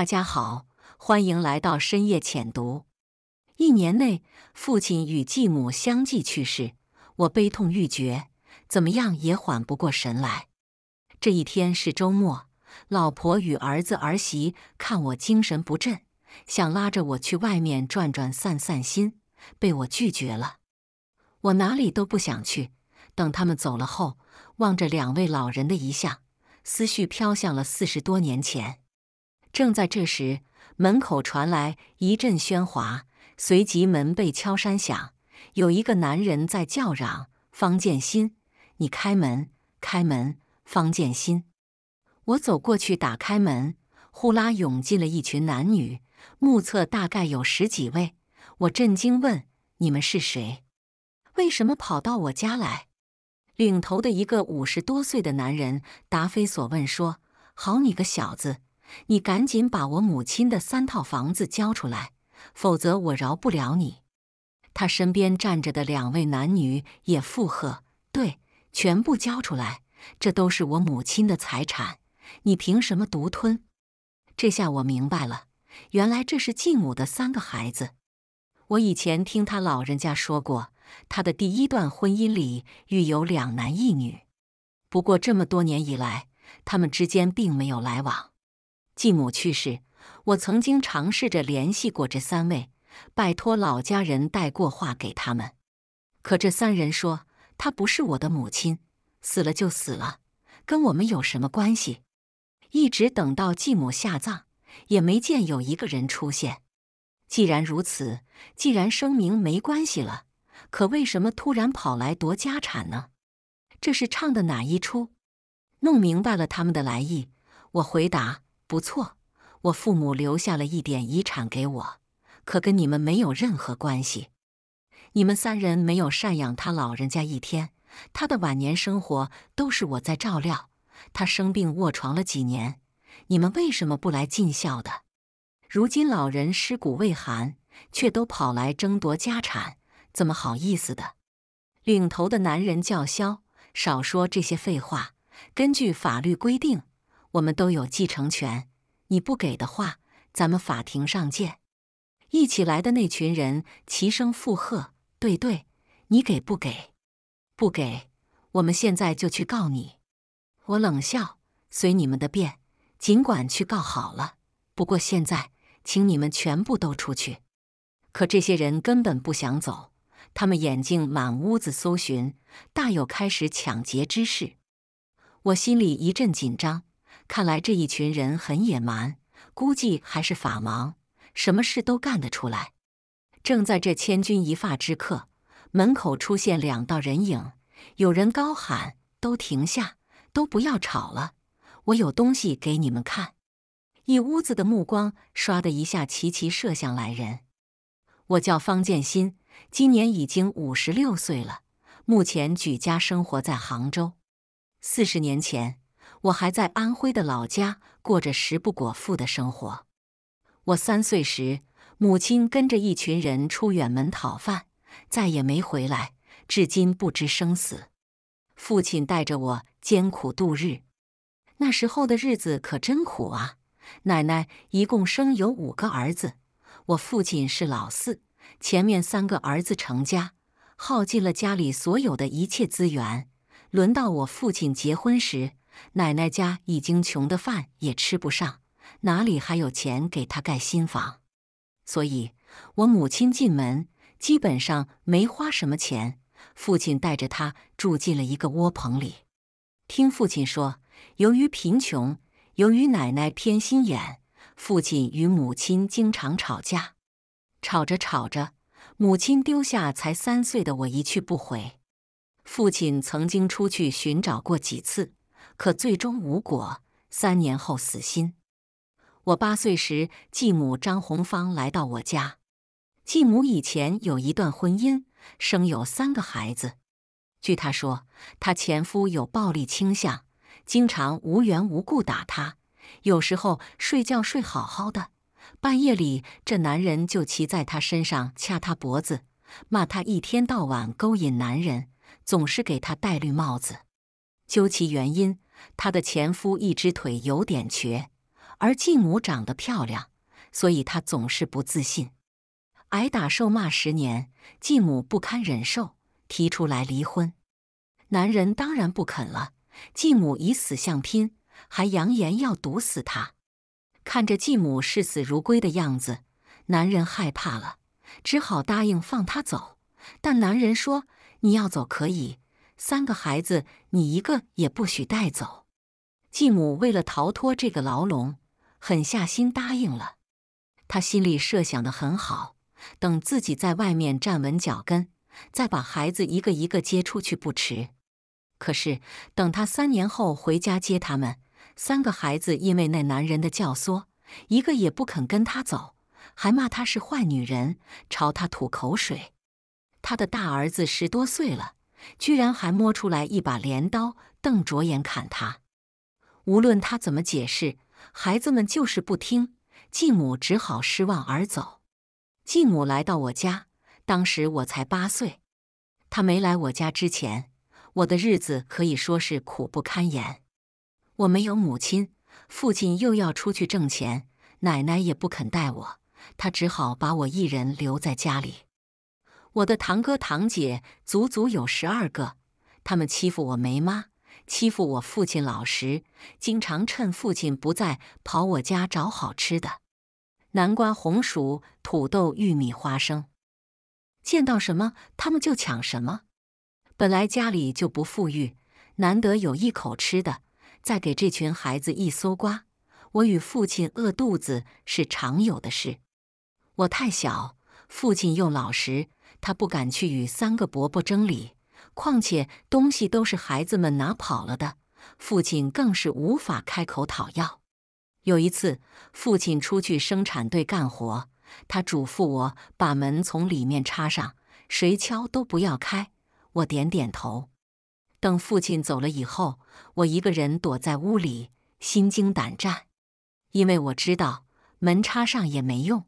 大家好，欢迎来到深夜浅读。一年内，父亲与继母相继去世，我悲痛欲绝，怎么样也缓不过神来。这一天是周末，老婆与儿子儿媳看我精神不振，想拉着我去外面转转散散心，被我拒绝了。我哪里都不想去。等他们走了后，望着两位老人的遗像，思绪飘向了四十多年前。正在这时，门口传来一阵喧哗，随即门被敲山响，有一个男人在叫嚷：“方建新，你开门，开门！”方建新，我走过去打开门，呼啦涌进了一群男女，目测大概有十几位。我震惊问：“你们是谁？为什么跑到我家来？”领头的一个五十多岁的男人答非所问说：“好你个小子！”你赶紧把我母亲的三套房子交出来，否则我饶不了你！他身边站着的两位男女也附和：“对，全部交出来，这都是我母亲的财产，你凭什么独吞？”这下我明白了，原来这是继母的三个孩子。我以前听他老人家说过，他的第一段婚姻里育有两男一女，不过这么多年以来，他们之间并没有来往。继母去世，我曾经尝试着联系过这三位，拜托老家人带过话给他们。可这三人说：“她不是我的母亲，死了就死了，跟我们有什么关系？”一直等到继母下葬，也没见有一个人出现。既然如此，既然声明没关系了，可为什么突然跑来夺家产呢？这是唱的哪一出？弄明白了他们的来意，我回答。不错，我父母留下了一点遗产给我，可跟你们没有任何关系。你们三人没有赡养他老人家一天，他的晚年生活都是我在照料。他生病卧床了几年，你们为什么不来尽孝的？如今老人尸骨未寒，却都跑来争夺家产，怎么好意思的？领头的男人叫嚣：“少说这些废话，根据法律规定。”我们都有继承权，你不给的话，咱们法庭上见！一起来的那群人齐声附和：“对对，你给不给？不给，我们现在就去告你！”我冷笑：“随你们的便，尽管去告好了。不过现在，请你们全部都出去。”可这些人根本不想走，他们眼睛满屋子搜寻，大有开始抢劫之势。我心里一阵紧张。看来这一群人很野蛮，估计还是法盲，什么事都干得出来。正在这千钧一发之刻，门口出现两道人影，有人高喊：“都停下，都不要吵了，我有东西给你们看。”一屋子的目光唰的一下齐齐射向来人。我叫方建新，今年已经五十六岁了，目前举家生活在杭州。四十年前。我还在安徽的老家过着食不果腹的生活。我三岁时，母亲跟着一群人出远门讨饭，再也没回来，至今不知生死。父亲带着我艰苦度日，那时候的日子可真苦啊！奶奶一共生有五个儿子，我父亲是老四，前面三个儿子成家，耗尽了家里所有的一切资源。轮到我父亲结婚时。奶奶家已经穷的饭也吃不上，哪里还有钱给她盖新房？所以，我母亲进门基本上没花什么钱。父亲带着她住进了一个窝棚里。听父亲说，由于贫穷，由于奶奶偏心眼，父亲与母亲经常吵架。吵着吵着，母亲丢下才三岁的我一去不回。父亲曾经出去寻找过几次。可最终无果，三年后死心。我八岁时，继母张红芳来到我家。继母以前有一段婚姻，生有三个孩子。据她说，她前夫有暴力倾向，经常无缘无故打她。有时候睡觉睡好好的，半夜里这男人就骑在她身上掐她脖子，骂她一天到晚勾引男人，总是给她戴绿帽子。究其原因。她的前夫一只腿有点瘸，而继母长得漂亮，所以她总是不自信，挨打受骂十年，继母不堪忍受，提出来离婚。男人当然不肯了，继母以死相拼，还扬言要毒死他。看着继母视死如归的样子，男人害怕了，只好答应放她走。但男人说：“你要走可以。”三个孩子，你一个也不许带走。继母为了逃脱这个牢笼，狠下心答应了。他心里设想的很好，等自己在外面站稳脚跟，再把孩子一个一个接出去不迟。可是等他三年后回家接他们，三个孩子因为那男人的教唆，一个也不肯跟他走，还骂他是坏女人，朝他吐口水。他的大儿子十多岁了。居然还摸出来一把镰刀，瞪着眼砍他。无论他怎么解释，孩子们就是不听。继母只好失望而走。继母来到我家，当时我才八岁。他没来我家之前，我的日子可以说是苦不堪言。我没有母亲，父亲又要出去挣钱，奶奶也不肯带我，他只好把我一人留在家里。我的堂哥堂姐足足有十二个，他们欺负我没妈，欺负我父亲老实，经常趁父亲不在跑我家找好吃的：南瓜、红薯、土豆、玉米、花生，见到什么他们就抢什么。本来家里就不富裕，难得有一口吃的，再给这群孩子一搜刮，我与父亲饿肚子是常有的事。我太小，父亲又老实。他不敢去与三个伯伯争理，况且东西都是孩子们拿跑了的，父亲更是无法开口讨要。有一次，父亲出去生产队干活，他嘱咐我把门从里面插上，谁敲都不要开。我点点头。等父亲走了以后，我一个人躲在屋里，心惊胆战，因为我知道门插上也没用。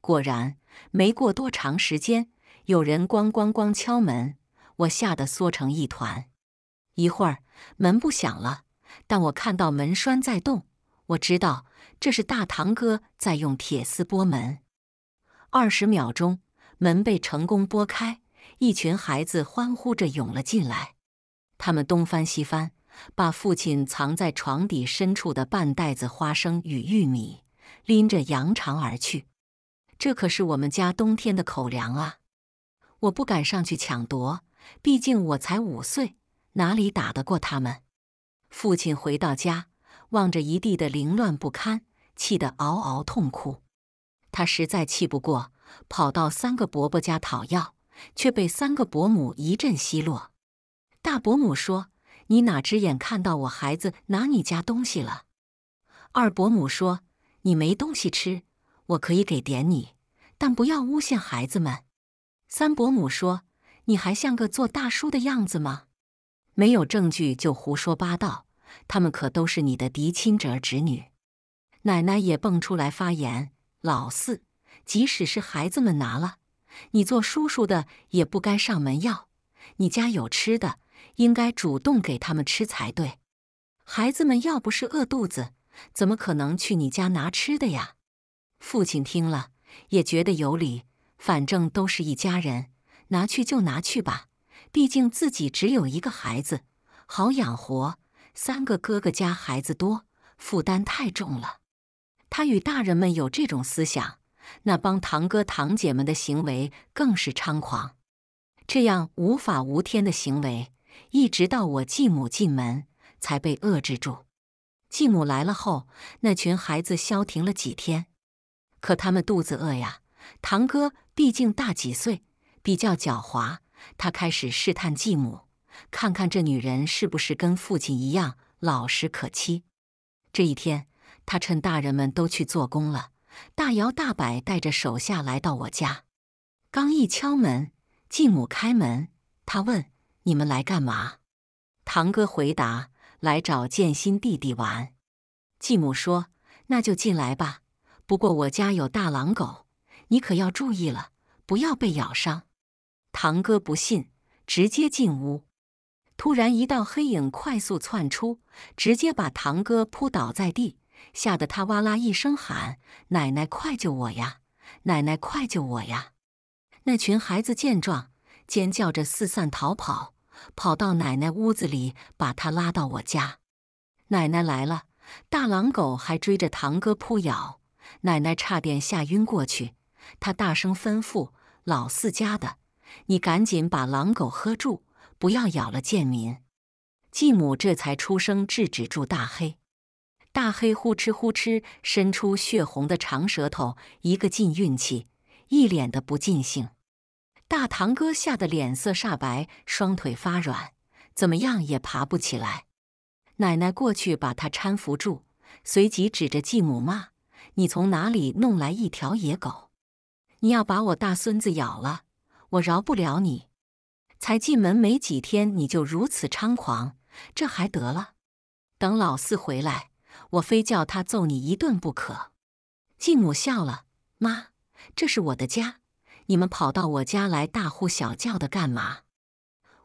果然，没过多长时间。有人咣咣咣敲门，我吓得缩成一团。一会儿门不响了，但我看到门栓在动，我知道这是大堂哥在用铁丝拨门。二十秒钟，门被成功拨开，一群孩子欢呼着涌了进来。他们东翻西翻，把父亲藏在床底深处的半袋子花生与玉米拎着扬长而去。这可是我们家冬天的口粮啊！我不敢上去抢夺，毕竟我才五岁，哪里打得过他们？父亲回到家，望着一地的凌乱不堪，气得嗷嗷痛哭。他实在气不过，跑到三个伯伯家讨要，却被三个伯母一阵奚落。大伯母说：“你哪只眼看到我孩子拿你家东西了？”二伯母说：“你没东西吃，我可以给点你，但不要诬陷孩子们。”三伯母说：“你还像个做大叔的样子吗？没有证据就胡说八道，他们可都是你的嫡亲侄儿侄女。”奶奶也蹦出来发言：“老四，即使是孩子们拿了，你做叔叔的也不该上门要。你家有吃的，应该主动给他们吃才对。孩子们要不是饿肚子，怎么可能去你家拿吃的呀？”父亲听了也觉得有理。反正都是一家人，拿去就拿去吧。毕竟自己只有一个孩子，好养活。三个哥哥家孩子多，负担太重了。他与大人们有这种思想，那帮堂哥堂姐们的行为更是猖狂。这样无法无天的行为，一直到我继母进门才被遏制住。继母来了后，那群孩子消停了几天，可他们肚子饿呀。堂哥毕竟大几岁，比较狡猾。他开始试探继母，看看这女人是不是跟父亲一样老实可欺。这一天，他趁大人们都去做工了，大摇大摆带着手下来到我家。刚一敲门，继母开门，他问：“你们来干嘛？”堂哥回答：“来找建新弟弟玩。”继母说：“那就进来吧，不过我家有大狼狗。”你可要注意了，不要被咬伤。堂哥不信，直接进屋。突然，一道黑影快速窜出，直接把堂哥扑倒在地，吓得他哇啦一声喊：“奶奶，快救我呀！奶奶，快救我呀！”那群孩子见状，尖叫着四散逃跑，跑到奶奶屋子里，把他拉到我家。奶奶来了，大狼狗还追着堂哥扑咬，奶奶差点吓晕过去。他大声吩咐老四家的：“你赶紧把狼狗喝住，不要咬了贱民！”继母这才出声制止住大黑。大黑呼哧呼哧伸出血红的长舌头，一个劲运气，一脸的不尽兴。大堂哥吓得脸色煞白，双腿发软，怎么样也爬不起来。奶奶过去把他搀扶住，随即指着继母骂：“你从哪里弄来一条野狗？”你要把我大孙子咬了，我饶不了你！才进门没几天，你就如此猖狂，这还得了？等老四回来，我非叫他揍你一顿不可！继母笑了：“妈，这是我的家，你们跑到我家来大呼小叫的干嘛？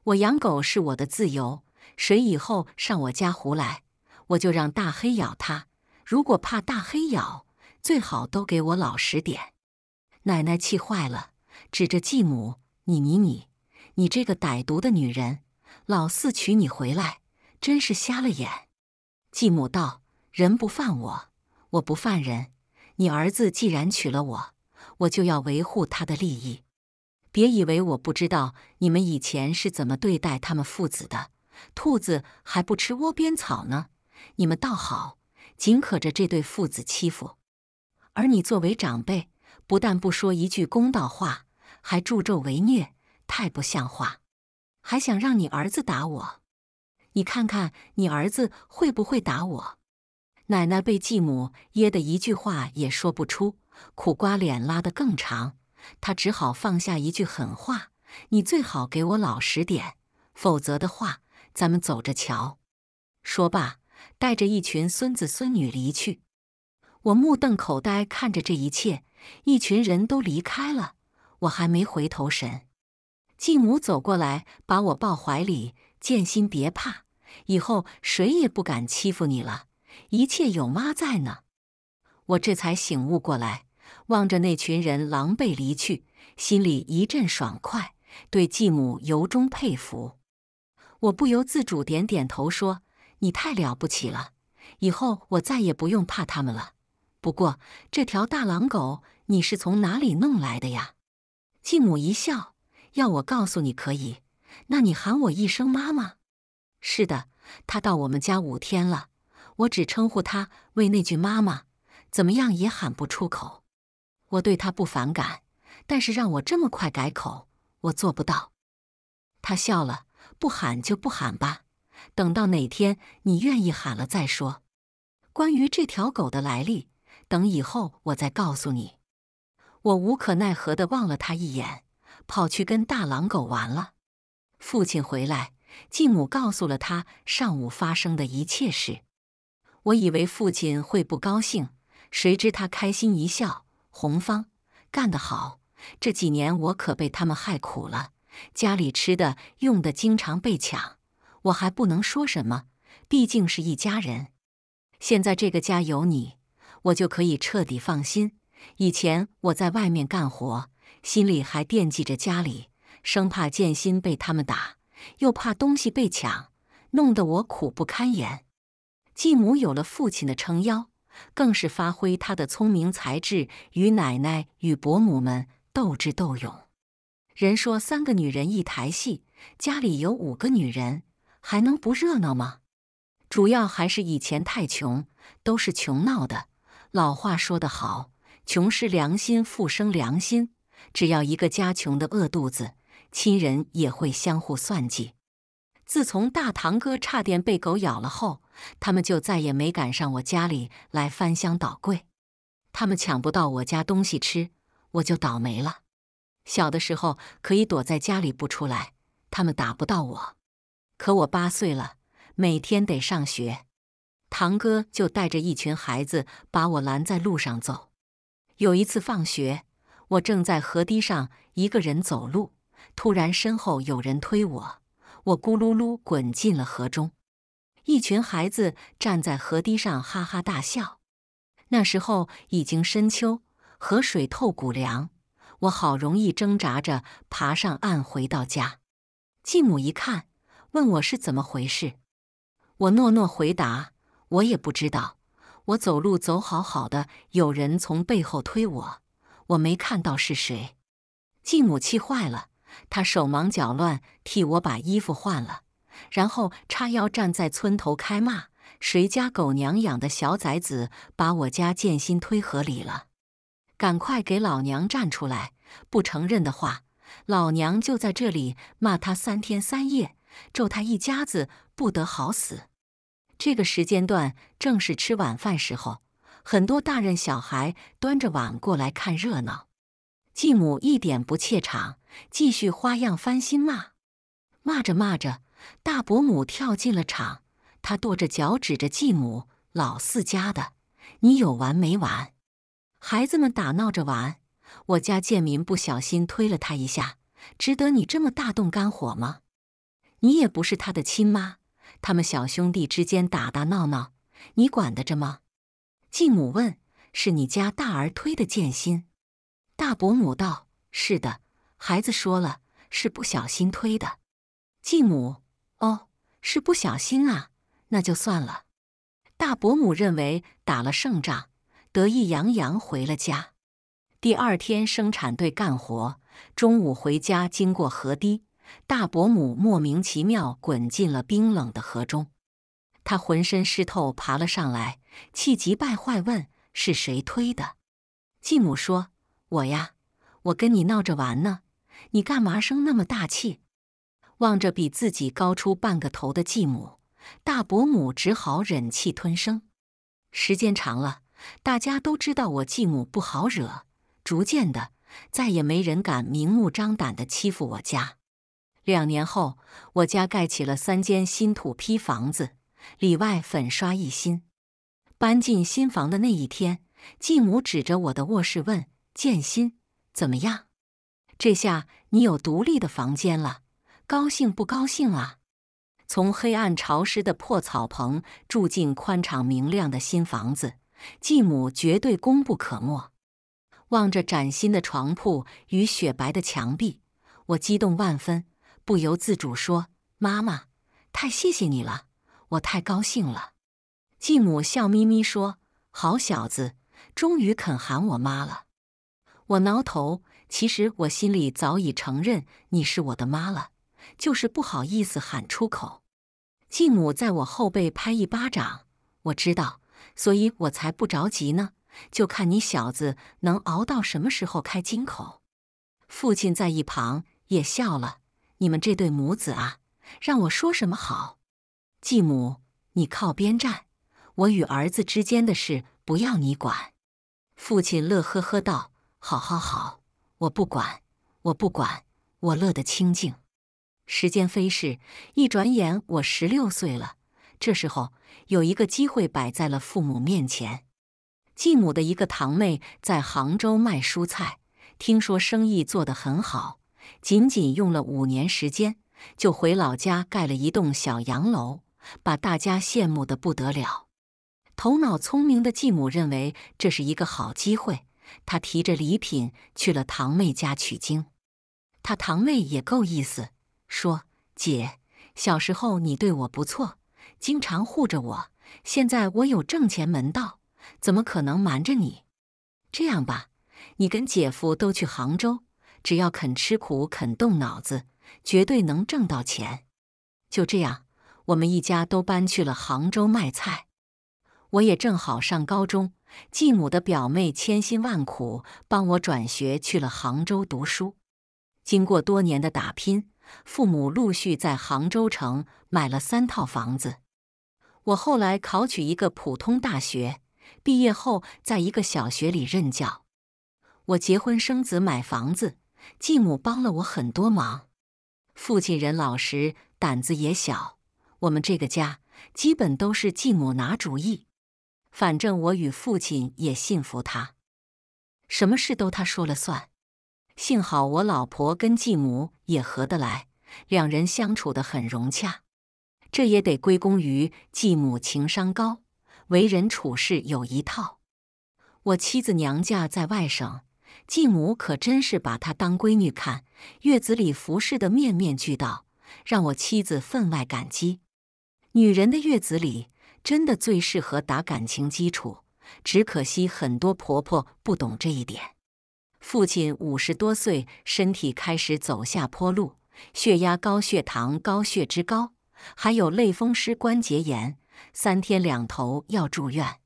我养狗是我的自由，谁以后上我家胡来，我就让大黑咬他。如果怕大黑咬，最好都给我老实点。”奶奶气坏了，指着继母：“你你你，你这个歹毒的女人！老四娶你回来，真是瞎了眼。”继母道：“人不犯我，我不犯人。你儿子既然娶了我，我就要维护他的利益。别以为我不知道你们以前是怎么对待他们父子的。兔子还不吃窝边草呢，你们倒好，尽可着这对父子欺负。而你作为长辈，”不但不说一句公道话，还助纣为虐，太不像话！还想让你儿子打我？你看看你儿子会不会打我？奶奶被继母噎得一句话也说不出，苦瓜脸拉得更长。她只好放下一句狠话：“你最好给我老实点，否则的话，咱们走着瞧。”说罢，带着一群孙子孙女离去。我目瞪口呆看着这一切。一群人都离开了，我还没回头神。继母走过来，把我抱怀里：“剑心，别怕，以后谁也不敢欺负你了，一切有妈在呢。”我这才醒悟过来，望着那群人狼狈离去，心里一阵爽快，对继母由衷佩服。我不由自主点点头说：“你太了不起了，以后我再也不用怕他们了。不过这条大狼狗……”你是从哪里弄来的呀？继母一笑，要我告诉你可以，那你喊我一声妈妈。是的，他到我们家五天了，我只称呼他为那句妈妈，怎么样也喊不出口。我对她不反感，但是让我这么快改口，我做不到。他笑了，不喊就不喊吧，等到哪天你愿意喊了再说。关于这条狗的来历，等以后我再告诉你。我无可奈何地望了他一眼，跑去跟大狼狗玩了。父亲回来，继母告诉了他上午发生的一切事。我以为父亲会不高兴，谁知他开心一笑：“红芳，干得好！这几年我可被他们害苦了，家里吃的用的经常被抢，我还不能说什么，毕竟是一家人。现在这个家有你，我就可以彻底放心。”以前我在外面干活，心里还惦记着家里，生怕建新被他们打，又怕东西被抢，弄得我苦不堪言。继母有了父亲的撑腰，更是发挥她的聪明才智，与奶奶与伯母们斗智斗勇。人说三个女人一台戏，家里有五个女人，还能不热闹吗？主要还是以前太穷，都是穷闹的。老话说得好。穷失良心，富生良心。只要一个家穷的饿肚子，亲人也会相互算计。自从大堂哥差点被狗咬了后，他们就再也没敢上我家里来翻箱倒柜。他们抢不到我家东西吃，我就倒霉了。小的时候可以躲在家里不出来，他们打不到我。可我八岁了，每天得上学，堂哥就带着一群孩子把我拦在路上走。有一次放学，我正在河堤上一个人走路，突然身后有人推我，我咕噜噜滚进了河中。一群孩子站在河堤上哈哈大笑。那时候已经深秋，河水透骨凉，我好容易挣扎着爬上岸，回到家。继母一看，问我是怎么回事。我诺诺回答：“我也不知道。”我走路走好好的，有人从背后推我，我没看到是谁。继母气坏了，她手忙脚乱替我把衣服换了，然后叉腰站在村头开骂：“谁家狗娘养的小崽子把我家剑心推河里了？赶快给老娘站出来！不承认的话，老娘就在这里骂他三天三夜，咒他一家子不得好死！”这个时间段正是吃晚饭时候，很多大人小孩端着碗过来看热闹。继母一点不怯场，继续花样翻新骂。骂着骂着，大伯母跳进了场，她跺着脚指着继母：“老四家的，你有完没完？”孩子们打闹着玩，我家建民不小心推了他一下，值得你这么大动肝火吗？你也不是他的亲妈。他们小兄弟之间打打闹闹，你管得着吗？继母问：“是你家大儿推的剑心？”大伯母道：“是的，孩子说了，是不小心推的。”继母：“哦，是不小心啊，那就算了。”大伯母认为打了胜仗，得意洋洋回了家。第二天生产队干活，中午回家经过河堤。大伯母莫名其妙滚进了冰冷的河中，她浑身湿透，爬了上来，气急败坏问：“是谁推的？”继母说：“我呀，我跟你闹着玩呢，你干嘛生那么大气？”望着比自己高出半个头的继母，大伯母只好忍气吞声。时间长了，大家都知道我继母不好惹，逐渐的，再也没人敢明目张胆的欺负我家。两年后，我家盖起了三间新土坯房子，里外粉刷一新。搬进新房的那一天，继母指着我的卧室问：“建新，怎么样？这下你有独立的房间了，高兴不高兴啊？”从黑暗潮湿的破草棚住进宽敞明亮的新房子，继母绝对功不可没。望着崭新的床铺与雪白的墙壁，我激动万分。不由自主说：“妈妈，太谢谢你了，我太高兴了。”继母笑眯眯说：“好小子，终于肯喊我妈了。”我挠头，其实我心里早已承认你是我的妈了，就是不好意思喊出口。继母在我后背拍一巴掌：“我知道，所以我才不着急呢，就看你小子能熬到什么时候开金口。”父亲在一旁也笑了。你们这对母子啊，让我说什么好？继母，你靠边站，我与儿子之间的事不要你管。父亲乐呵呵道：“好好好，我不管，我不管，我乐得清静。”时间飞逝，一转眼我十六岁了。这时候有一个机会摆在了父母面前。继母的一个堂妹在杭州卖蔬菜，听说生意做得很好。仅仅用了五年时间，就回老家盖了一栋小洋楼，把大家羡慕的不得了。头脑聪明的继母认为这是一个好机会，她提着礼品去了堂妹家取经。她堂妹也够意思，说：“姐，小时候你对我不错，经常护着我。现在我有挣钱门道，怎么可能瞒着你？这样吧，你跟姐夫都去杭州。”只要肯吃苦，肯动脑子，绝对能挣到钱。就这样，我们一家都搬去了杭州卖菜。我也正好上高中，继母的表妹千辛万苦帮我转学去了杭州读书。经过多年的打拼，父母陆续在杭州城买了三套房子。我后来考取一个普通大学，毕业后在一个小学里任教。我结婚生子，买房子。继母帮了我很多忙，父亲人老实，胆子也小，我们这个家基本都是继母拿主意。反正我与父亲也信服他，什么事都他说了算。幸好我老婆跟继母也合得来，两人相处得很融洽。这也得归功于继母情商高，为人处事有一套。我妻子娘家在外省。继母可真是把她当闺女看，月子里服侍的面面俱到，让我妻子分外感激。女人的月子里真的最适合打感情基础，只可惜很多婆婆不懂这一点。父亲五十多岁，身体开始走下坡路，血压高、血糖高、血脂高，还有类风湿关节炎，三天两头要住院。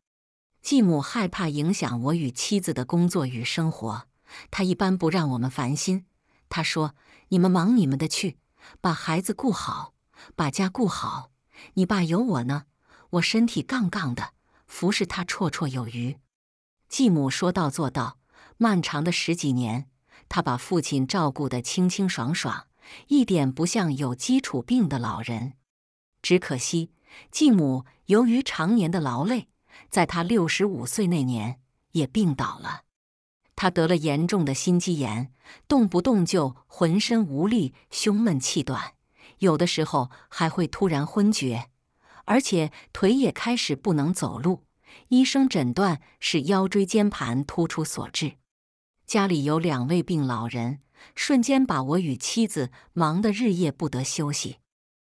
继母害怕影响我与妻子的工作与生活。他一般不让我们烦心。他说：“你们忙你们的去，把孩子顾好，把家顾好。你爸有我呢，我身体杠杠的，服侍他绰绰有余。”继母说到做到。漫长的十几年，他把父亲照顾得清清爽爽，一点不像有基础病的老人。只可惜，继母由于常年的劳累，在他六十五岁那年也病倒了。他得了严重的心肌炎，动不动就浑身无力、胸闷气短，有的时候还会突然昏厥，而且腿也开始不能走路。医生诊断是腰椎间盘突出所致。家里有两位病老人，瞬间把我与妻子忙得日夜不得休息。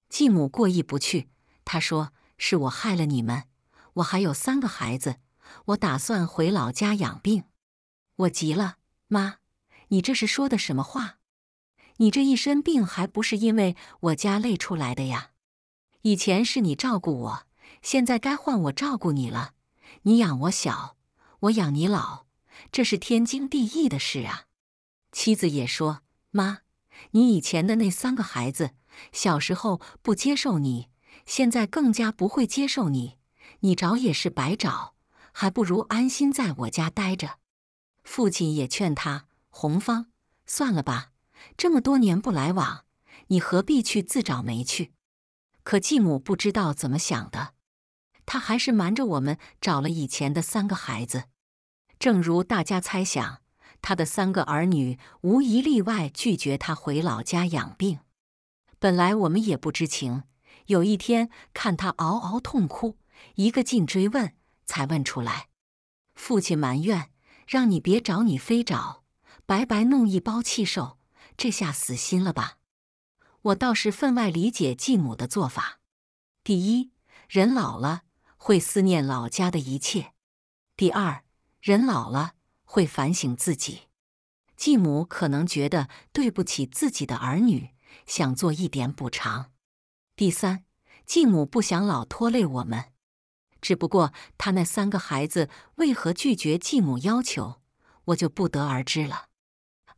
继母过意不去，他说：“是我害了你们，我还有三个孩子，我打算回老家养病。”我急了，妈，你这是说的什么话？你这一身病还不是因为我家累出来的呀？以前是你照顾我，现在该换我照顾你了。你养我小，我养你老，这是天经地义的事啊。妻子也说，妈，你以前的那三个孩子小时候不接受你，现在更加不会接受你，你找也是白找，还不如安心在我家待着。父亲也劝他：“红芳，算了吧，这么多年不来往，你何必去自找没趣？”可继母不知道怎么想的，他还是瞒着我们找了以前的三个孩子。正如大家猜想，他的三个儿女无一例外拒绝他回老家养病。本来我们也不知情，有一天看他嗷嗷痛哭，一个劲追问，才问出来。父亲埋怨。让你别找，你非找，白白弄一包气受。这下死心了吧？我倒是分外理解继母的做法。第一，人老了会思念老家的一切；第二，人老了会反省自己。继母可能觉得对不起自己的儿女，想做一点补偿。第三，继母不想老拖累我们。只不过他那三个孩子为何拒绝继母要求，我就不得而知了。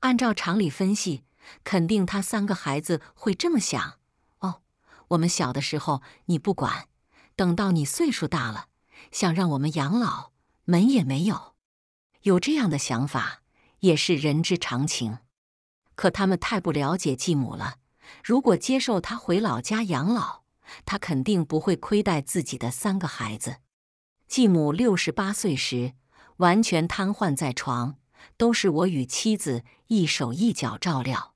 按照常理分析，肯定他三个孩子会这么想：哦，我们小的时候你不管，等到你岁数大了，想让我们养老，门也没有。有这样的想法也是人之常情，可他们太不了解继母了。如果接受他回老家养老，他肯定不会亏待自己的三个孩子。继母六十八岁时完全瘫痪在床，都是我与妻子一手一脚照料。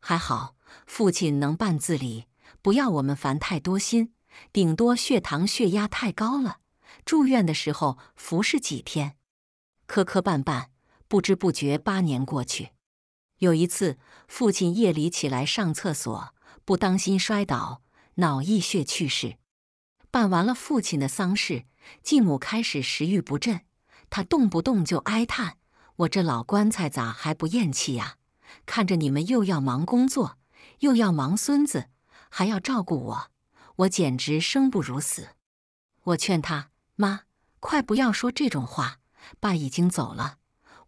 还好父亲能半自理，不要我们烦太多心，顶多血糖血压太高了，住院的时候服侍几天。磕磕绊绊，不知不觉八年过去。有一次，父亲夜里起来上厕所，不当心摔倒。脑溢血去世，办完了父亲的丧事，继母开始食欲不振，她动不动就哀叹：“我这老棺材咋还不咽气呀？”看着你们又要忙工作，又要忙孙子，还要照顾我，我简直生不如死。我劝她：“妈，快不要说这种话，爸已经走了，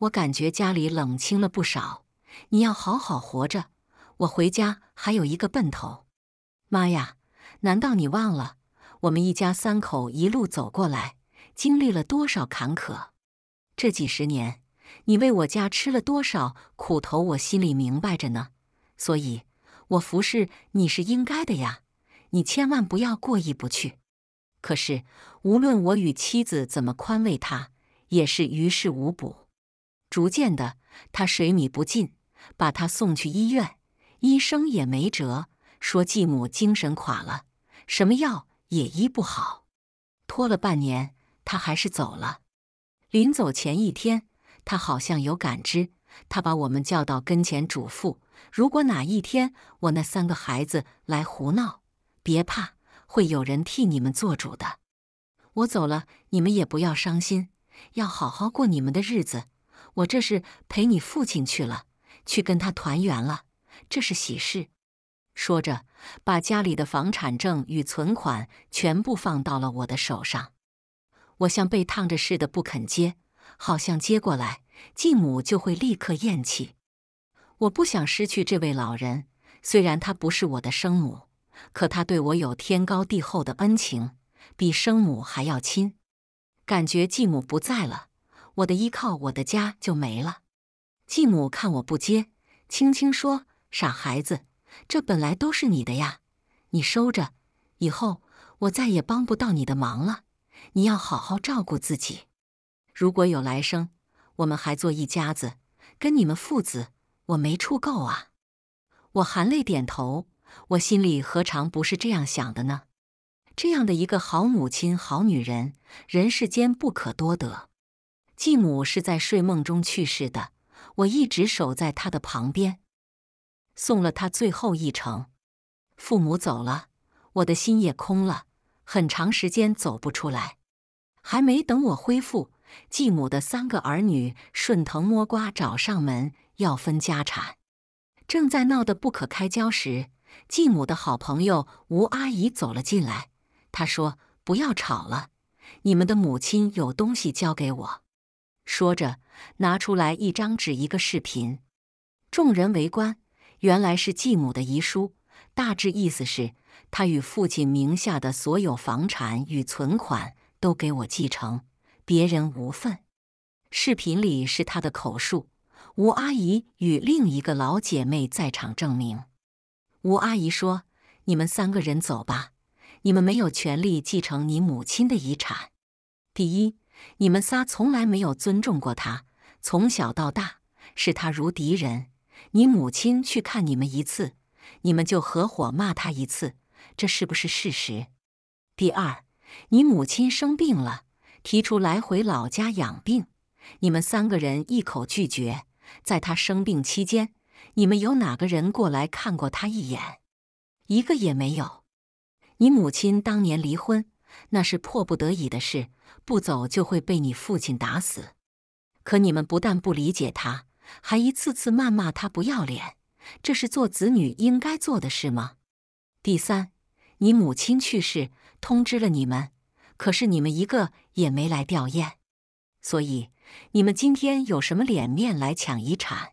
我感觉家里冷清了不少。你要好好活着，我回家还有一个奔头。”妈呀！难道你忘了，我们一家三口一路走过来，经历了多少坎坷？这几十年，你为我家吃了多少苦头，我心里明白着呢。所以，我服侍你是应该的呀，你千万不要过意不去。可是，无论我与妻子怎么宽慰他，也是于事无补。逐渐的，他水米不进，把他送去医院，医生也没辙，说继母精神垮了。什么药也医不好，拖了半年，他还是走了。临走前一天，他好像有感知，他把我们叫到跟前嘱咐：“如果哪一天我那三个孩子来胡闹，别怕，会有人替你们做主的。我走了，你们也不要伤心，要好好过你们的日子。我这是陪你父亲去了，去跟他团圆了，这是喜事。”说着，把家里的房产证与存款全部放到了我的手上。我像被烫着似的，不肯接，好像接过来，继母就会立刻咽气。我不想失去这位老人，虽然他不是我的生母，可他对我有天高地厚的恩情，比生母还要亲。感觉继母不在了，我的依靠，我的家就没了。继母看我不接，轻轻说：“傻孩子。”这本来都是你的呀，你收着。以后我再也帮不到你的忙了，你要好好照顾自己。如果有来生，我们还做一家子，跟你们父子，我没处够啊！我含泪点头，我心里何尝不是这样想的呢？这样的一个好母亲、好女人，人世间不可多得。继母是在睡梦中去世的，我一直守在她的旁边。送了他最后一程，父母走了，我的心也空了，很长时间走不出来。还没等我恢复，继母的三个儿女顺藤摸瓜找上门要分家产。正在闹得不可开交时，继母的好朋友吴阿姨走了进来，她说：“不要吵了，你们的母亲有东西交给我。”说着，拿出来一张纸，一个视频，众人围观。原来是继母的遗书，大致意思是，他与父亲名下的所有房产与存款都给我继承，别人无份。视频里是他的口述，吴阿姨与另一个老姐妹在场证明。吴阿姨说：“你们三个人走吧，你们没有权利继承你母亲的遗产。第一，你们仨从来没有尊重过她，从小到大视她如敌人。”你母亲去看你们一次，你们就合伙骂她一次，这是不是事实？第二，你母亲生病了，提出来回老家养病，你们三个人一口拒绝。在她生病期间，你们有哪个人过来看过她一眼？一个也没有。你母亲当年离婚，那是迫不得已的事，不走就会被你父亲打死。可你们不但不理解她。还一次次谩骂他不要脸，这是做子女应该做的事吗？第三，你母亲去世通知了你们，可是你们一个也没来吊唁，所以你们今天有什么脸面来抢遗产？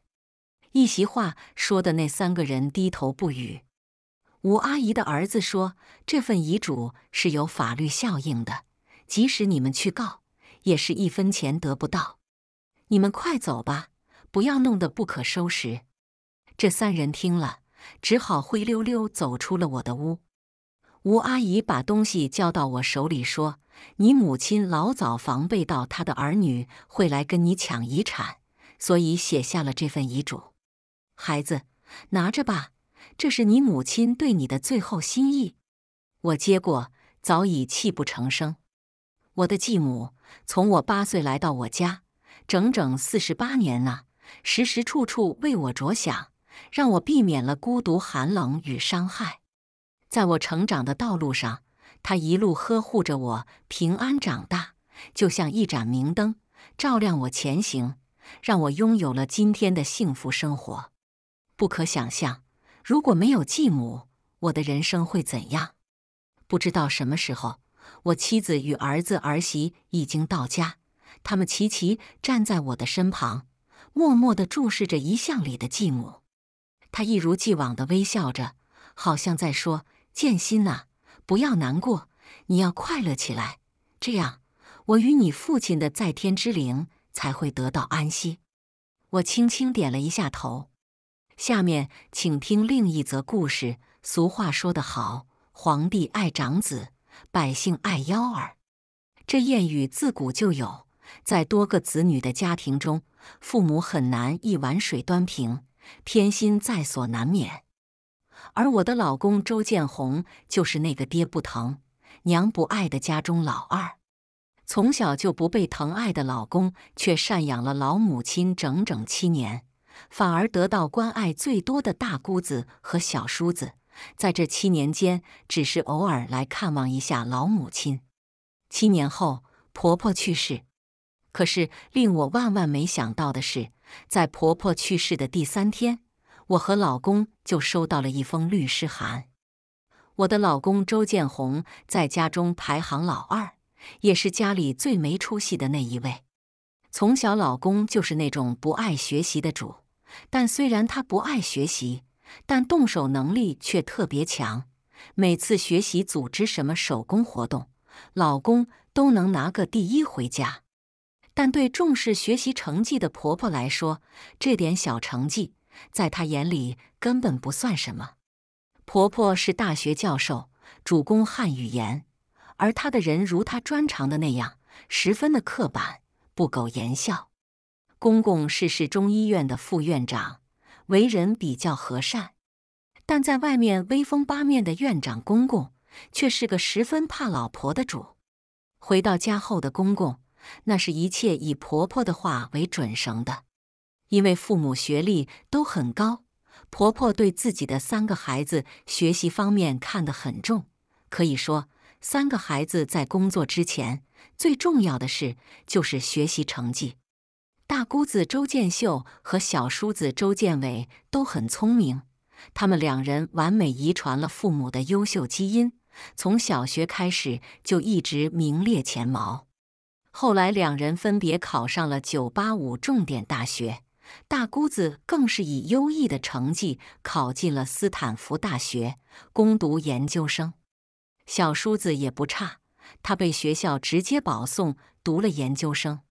一席话说的那三个人低头不语。吴阿姨的儿子说：“这份遗嘱是有法律效应的，即使你们去告，也是一分钱得不到。你们快走吧。”不要弄得不可收拾。这三人听了，只好灰溜溜走出了我的屋。吴阿姨把东西交到我手里，说：“你母亲老早防备到她的儿女会来跟你抢遗产，所以写下了这份遗嘱。孩子，拿着吧，这是你母亲对你的最后心意。”我接过，早已泣不成声。我的继母从我八岁来到我家，整整四十八年了。时时处处为我着想，让我避免了孤独、寒冷与伤害。在我成长的道路上，他一路呵护着我，平安长大，就像一盏明灯，照亮我前行，让我拥有了今天的幸福生活。不可想象，如果没有继母，我的人生会怎样？不知道什么时候，我妻子与儿子、儿媳已经到家，他们齐齐站在我的身旁。默默的注视着遗像里的继母，她一如既往的微笑着，好像在说：“剑心啊，不要难过，你要快乐起来，这样我与你父亲的在天之灵才会得到安息。”我轻轻点了一下头。下面，请听另一则故事。俗话说得好：“皇帝爱长子，百姓爱幺儿。”这谚语自古就有。在多个子女的家庭中，父母很难一碗水端平，偏心在所难免。而我的老公周建红就是那个爹不疼、娘不爱的家中老二。从小就不被疼爱的老公，却赡养了老母亲整整七年，反而得到关爱最多的大姑子和小叔子，在这七年间只是偶尔来看望一下老母亲。七年后，婆婆去世。可是令我万万没想到的是，在婆婆去世的第三天，我和老公就收到了一封律师函。我的老公周建红在家中排行老二，也是家里最没出息的那一位。从小，老公就是那种不爱学习的主。但虽然他不爱学习，但动手能力却特别强。每次学习组织什么手工活动，老公都能拿个第一回家。但对重视学习成绩的婆婆来说，这点小成绩，在她眼里根本不算什么。婆婆是大学教授，主攻汉语言，而她的人如她专长的那样，十分的刻板，不苟言笑。公公是市中医院的副院长，为人比较和善，但在外面威风八面的院长公公，却是个十分怕老婆的主。回到家后的公公。那是一切以婆婆的话为准绳的，因为父母学历都很高，婆婆对自己的三个孩子学习方面看得很重。可以说，三个孩子在工作之前，最重要的事就是学习成绩。大姑子周建秀和小叔子周建伟都很聪明，他们两人完美遗传了父母的优秀基因，从小学开始就一直名列前茅。后来，两人分别考上了985重点大学，大姑子更是以优异的成绩考进了斯坦福大学攻读研究生，小叔子也不差，他被学校直接保送读了研究生。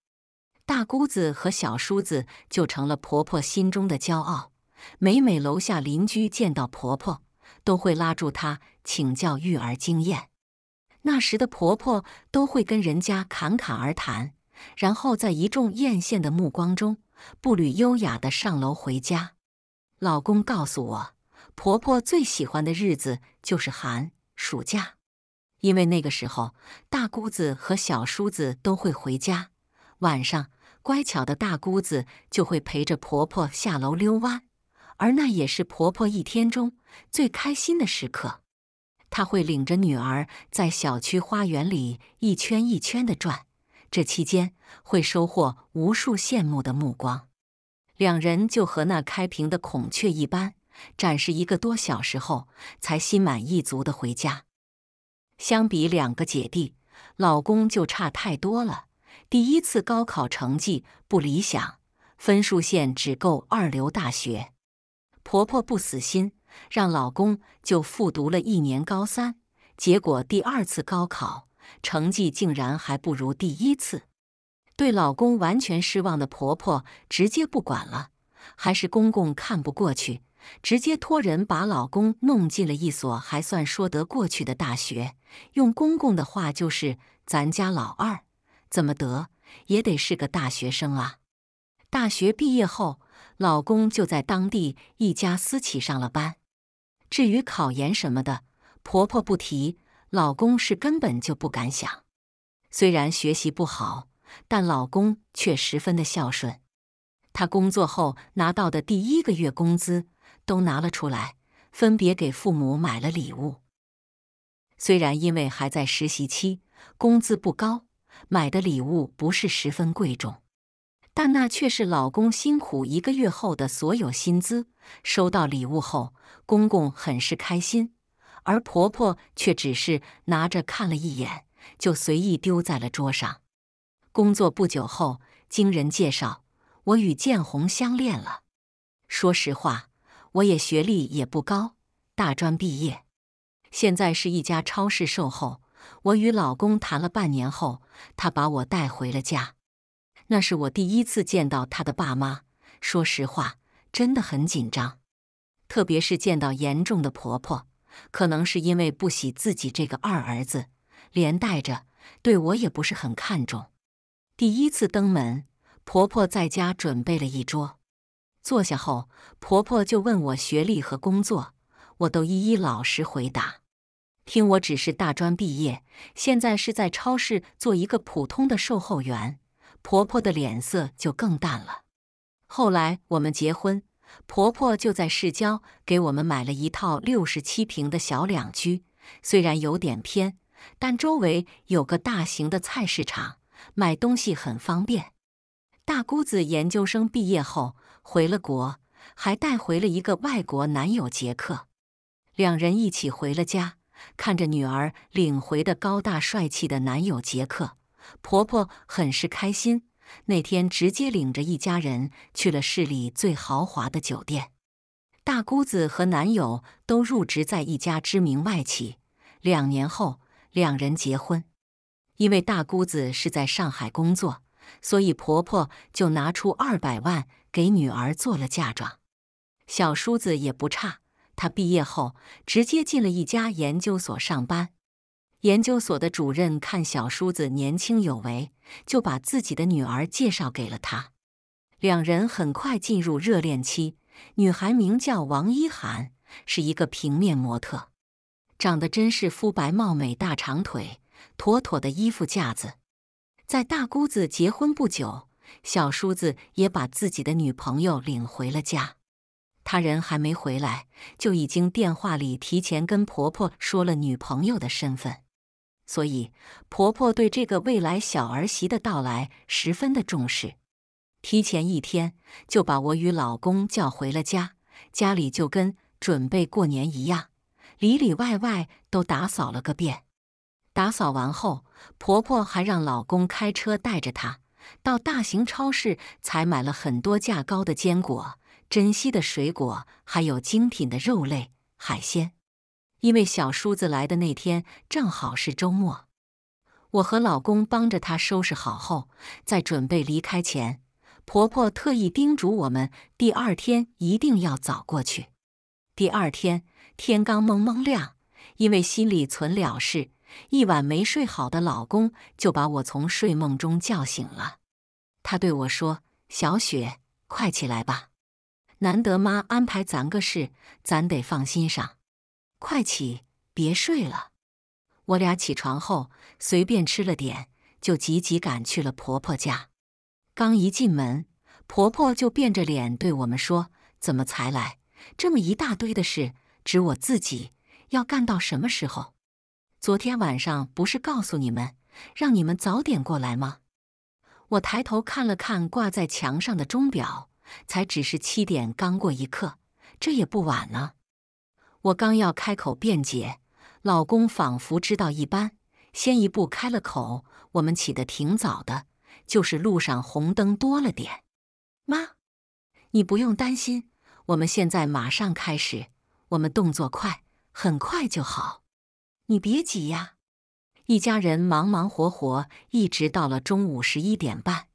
大姑子和小叔子就成了婆婆心中的骄傲，每每楼下邻居见到婆婆，都会拉住她请教育儿经验。那时的婆婆都会跟人家侃侃而谈，然后在一众艳羡的目光中，步履优雅地上楼回家。老公告诉我，婆婆最喜欢的日子就是寒暑假，因为那个时候大姑子和小叔子都会回家，晚上乖巧的大姑子就会陪着婆婆下楼溜弯，而那也是婆婆一天中最开心的时刻。他会领着女儿在小区花园里一圈一圈的转，这期间会收获无数羡慕的目光。两人就和那开屏的孔雀一般，展示一个多小时后，才心满意足的回家。相比两个姐弟，老公就差太多了。第一次高考成绩不理想，分数线只够二流大学。婆婆不死心。让老公就复读了一年高三，结果第二次高考成绩竟然还不如第一次。对老公完全失望的婆婆直接不管了，还是公公看不过去，直接托人把老公弄进了一所还算说得过去的大学。用公公的话就是：“咱家老二怎么得也得是个大学生啊！”大学毕业后，老公就在当地一家私企上了班。至于考研什么的，婆婆不提，老公是根本就不敢想。虽然学习不好，但老公却十分的孝顺。他工作后拿到的第一个月工资都拿了出来，分别给父母买了礼物。虽然因为还在实习期，工资不高，买的礼物不是十分贵重。但那却是老公辛苦一个月后的所有薪资。收到礼物后，公公很是开心，而婆婆却只是拿着看了一眼，就随意丢在了桌上。工作不久后，经人介绍，我与建红相恋了。说实话，我也学历也不高，大专毕业，现在是一家超市售后。我与老公谈了半年后，他把我带回了家。那是我第一次见到他的爸妈，说实话，真的很紧张，特别是见到严重的婆婆，可能是因为不喜自己这个二儿子，连带着对我也不是很看重。第一次登门，婆婆在家准备了一桌，坐下后，婆婆就问我学历和工作，我都一一老实回答。听我只是大专毕业，现在是在超市做一个普通的售后员。婆婆的脸色就更淡了。后来我们结婚，婆婆就在市郊给我们买了一套六十七平的小两居，虽然有点偏，但周围有个大型的菜市场，买东西很方便。大姑子研究生毕业后回了国，还带回了一个外国男友杰克，两人一起回了家，看着女儿领回的高大帅气的男友杰克。婆婆很是开心，那天直接领着一家人去了市里最豪华的酒店。大姑子和男友都入职在一家知名外企，两年后两人结婚。因为大姑子是在上海工作，所以婆婆就拿出二百万给女儿做了嫁妆。小叔子也不差，他毕业后直接进了一家研究所上班。研究所的主任看小叔子年轻有为，就把自己的女儿介绍给了他。两人很快进入热恋期。女孩名叫王一涵，是一个平面模特，长得真是肤白貌美、大长腿，妥妥的衣服架子。在大姑子结婚不久，小叔子也把自己的女朋友领回了家。他人还没回来，就已经电话里提前跟婆婆说了女朋友的身份。所以，婆婆对这个未来小儿媳的到来十分的重视，提前一天就把我与老公叫回了家，家里就跟准备过年一样，里里外外都打扫了个遍。打扫完后，婆婆还让老公开车带着她到大型超市，采买了很多价高的坚果、珍稀的水果，还有精品的肉类、海鲜。因为小叔子来的那天正好是周末，我和老公帮着他收拾好后，在准备离开前，婆婆特意叮嘱我们第二天一定要早过去。第二天天刚蒙蒙亮，因为心里存了事，一晚没睡好的老公就把我从睡梦中叫醒了。他对我说：“小雪，快起来吧，难得妈安排咱个事，咱得放心上。”快起，别睡了！我俩起床后随便吃了点，就急急赶去了婆婆家。刚一进门，婆婆就变着脸对我们说：“怎么才来？这么一大堆的事，指我自己要干到什么时候？昨天晚上不是告诉你们，让你们早点过来吗？”我抬头看了看挂在墙上的钟表，才只是七点刚过一刻，这也不晚呢。我刚要开口辩解，老公仿佛知道一般，先一步开了口：“我们起得挺早的，就是路上红灯多了点。”“妈，你不用担心，我们现在马上开始，我们动作快，很快就好。”“你别急呀。”一家人忙忙活活，一直到了中午十一点半。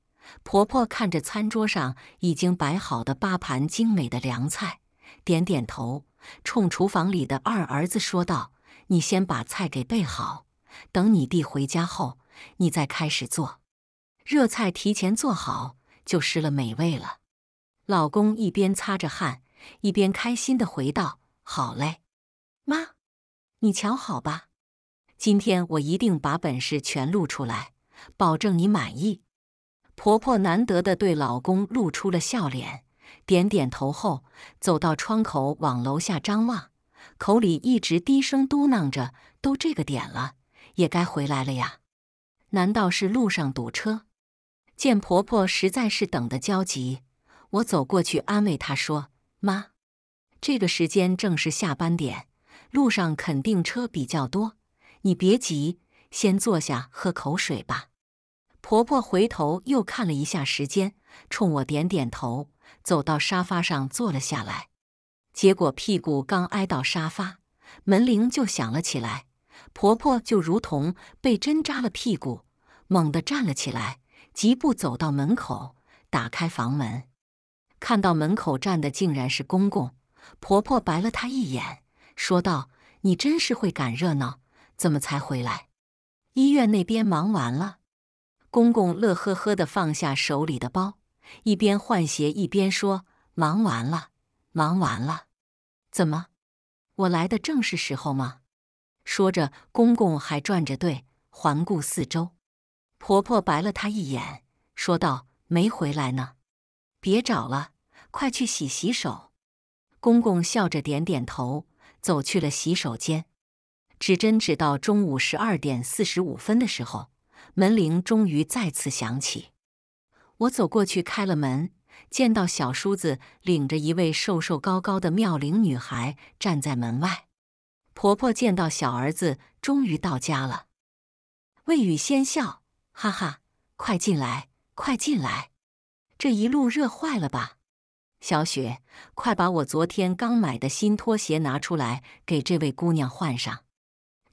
婆婆看着餐桌上已经摆好的八盘精美的凉菜，点点头。冲厨房里的二儿子说道：“你先把菜给备好，等你弟回家后，你再开始做。热菜提前做好，就失了美味了。”老公一边擦着汗，一边开心地回道：“好嘞，妈，你瞧好吧，今天我一定把本事全露出来，保证你满意。”婆婆难得的对老公露出了笑脸。点点头后，走到窗口往楼下张望，口里一直低声嘟囔着：“都这个点了，也该回来了呀？难道是路上堵车？”见婆婆实在是等得焦急，我走过去安慰她说：“妈，这个时间正是下班点，路上肯定车比较多，你别急，先坐下喝口水吧。”婆婆回头又看了一下时间，冲我点点头。走到沙发上坐了下来，结果屁股刚挨到沙发，门铃就响了起来。婆婆就如同被针扎了屁股，猛地站了起来，疾步走到门口，打开房门，看到门口站的竟然是公公。婆婆白了他一眼，说道：“你真是会赶热闹，怎么才回来？医院那边忙完了。”公公乐呵呵的放下手里的包。一边换鞋一边说：“忙完了，忙完了。怎么，我来的正是时候吗？”说着，公公还转着队，环顾四周。婆婆白了他一眼，说道：“没回来呢，别找了，快去洗洗手。”公公笑着点点头，走去了洗手间。指针指到中午十二点四十五分的时候，门铃终于再次响起。我走过去开了门，见到小叔子领着一位瘦瘦高高的妙龄女孩站在门外。婆婆见到小儿子终于到家了，未雨先笑，哈哈，快进来，快进来，这一路热坏了吧？小雪，快把我昨天刚买的新拖鞋拿出来，给这位姑娘换上。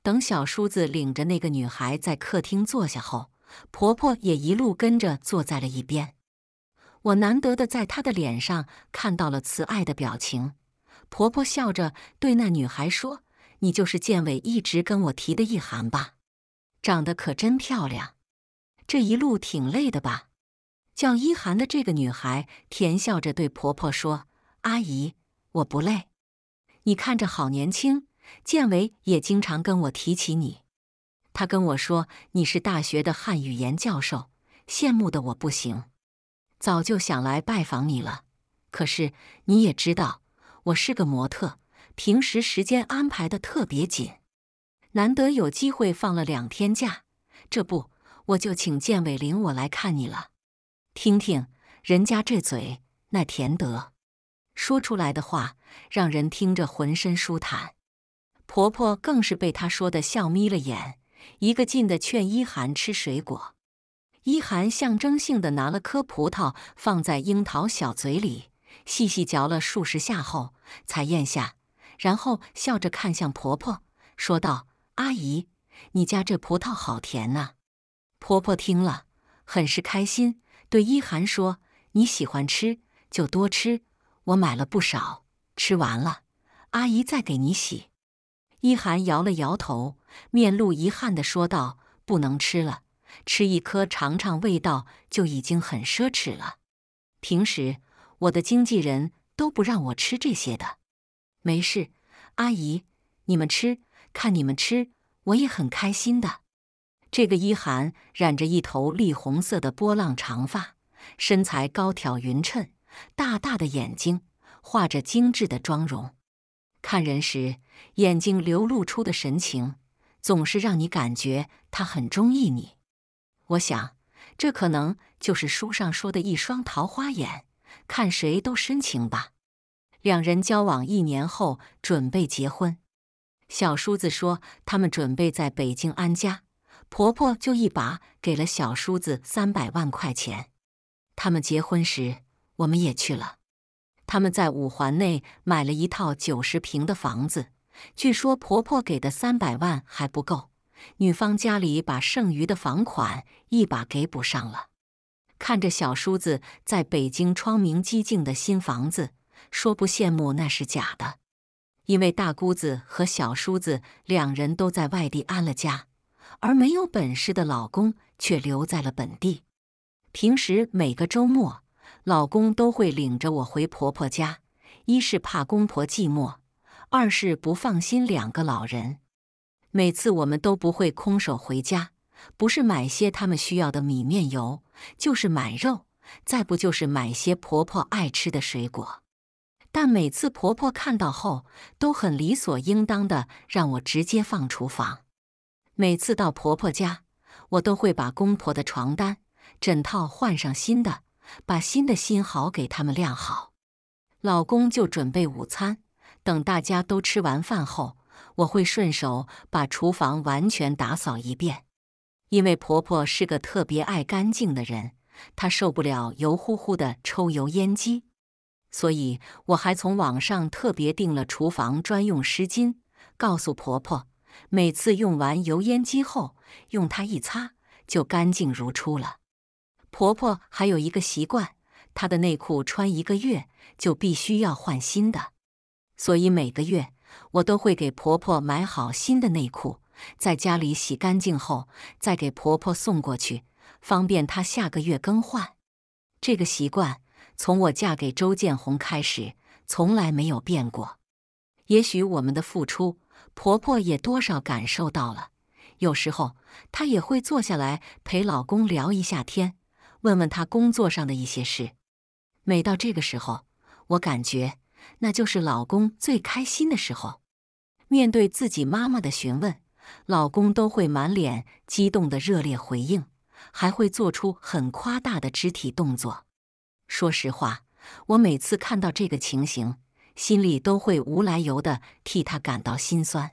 等小叔子领着那个女孩在客厅坐下后。婆婆也一路跟着坐在了一边，我难得的在她的脸上看到了慈爱的表情。婆婆笑着对那女孩说：“你就是建伟一直跟我提的意涵吧？长得可真漂亮。这一路挺累的吧？”叫一涵的这个女孩甜笑着对婆婆说：“阿姨，我不累。你看着好年轻，建伟也经常跟我提起你。”他跟我说：“你是大学的汉语言教授，羡慕的我不行，早就想来拜访你了。可是你也知道，我是个模特，平时时间安排的特别紧，难得有机会放了两天假，这不我就请建伟领我来看你了。听听人家这嘴，那甜德，说出来的话让人听着浑身舒坦。婆婆更是被他说的笑眯了眼。”一个劲的劝伊涵吃水果，伊涵象征性的拿了颗葡萄放在樱桃小嘴里，细细嚼了数十下后才咽下，然后笑着看向婆婆，说道：“阿姨，你家这葡萄好甜呐。”婆婆听了很是开心，对伊涵说：“你喜欢吃就多吃，我买了不少，吃完了，阿姨再给你洗。”伊涵摇了摇头。面露遗憾的说道：“不能吃了，吃一颗尝尝味道就已经很奢侈了。平时我的经纪人都不让我吃这些的。没事，阿姨，你们吃，看你们吃，我也很开心的。”这个一涵染着一头栗红色的波浪长发，身材高挑匀称，大大的眼睛，画着精致的妆容，看人时眼睛流露出的神情。总是让你感觉他很中意你，我想这可能就是书上说的一双桃花眼，看谁都深情吧。两人交往一年后准备结婚，小叔子说他们准备在北京安家，婆婆就一把给了小叔子三百万块钱。他们结婚时我们也去了，他们在五环内买了一套九十平的房子。据说婆婆给的三百万还不够，女方家里把剩余的房款一把给补上了。看着小叔子在北京窗明几净的新房子，说不羡慕那是假的。因为大姑子和小叔子两人都在外地安了家，而没有本事的老公却留在了本地。平时每个周末，老公都会领着我回婆婆家，一是怕公婆寂寞。二是不放心两个老人，每次我们都不会空手回家，不是买些他们需要的米面油，就是买肉，再不就是买些婆婆爱吃的水果。但每次婆婆看到后，都很理所应当的让我直接放厨房。每次到婆婆家，我都会把公婆的床单、枕套换上新的，把新的新好给他们晾好，老公就准备午餐。等大家都吃完饭后，我会顺手把厨房完全打扫一遍，因为婆婆是个特别爱干净的人，她受不了油乎乎的抽油烟机，所以我还从网上特别订了厨房专用湿巾，告诉婆婆每次用完油烟机后用它一擦就干净如初了。婆婆还有一个习惯，她的内裤穿一个月就必须要换新的。所以每个月，我都会给婆婆买好新的内裤，在家里洗干净后，再给婆婆送过去，方便她下个月更换。这个习惯从我嫁给周建红开始，从来没有变过。也许我们的付出，婆婆也多少感受到了。有时候，她也会坐下来陪老公聊一下天，问问他工作上的一些事。每到这个时候，我感觉。那就是老公最开心的时候。面对自己妈妈的询问，老公都会满脸激动的热烈回应，还会做出很夸大的肢体动作。说实话，我每次看到这个情形，心里都会无来由的替他感到心酸。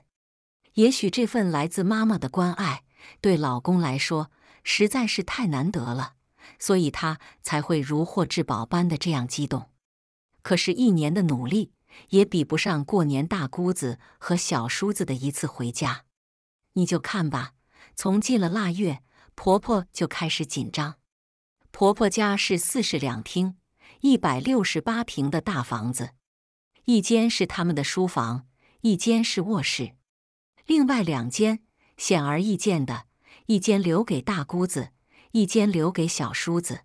也许这份来自妈妈的关爱，对老公来说实在是太难得了，所以他才会如获至宝般的这样激动。可是，一年的努力也比不上过年大姑子和小叔子的一次回家。你就看吧，从进了腊月，婆婆就开始紧张。婆婆家是四室两厅，一百六十八平的大房子，一间是他们的书房，一间是卧室，另外两间显而易见的，一间留给大姑子，一间留给小叔子。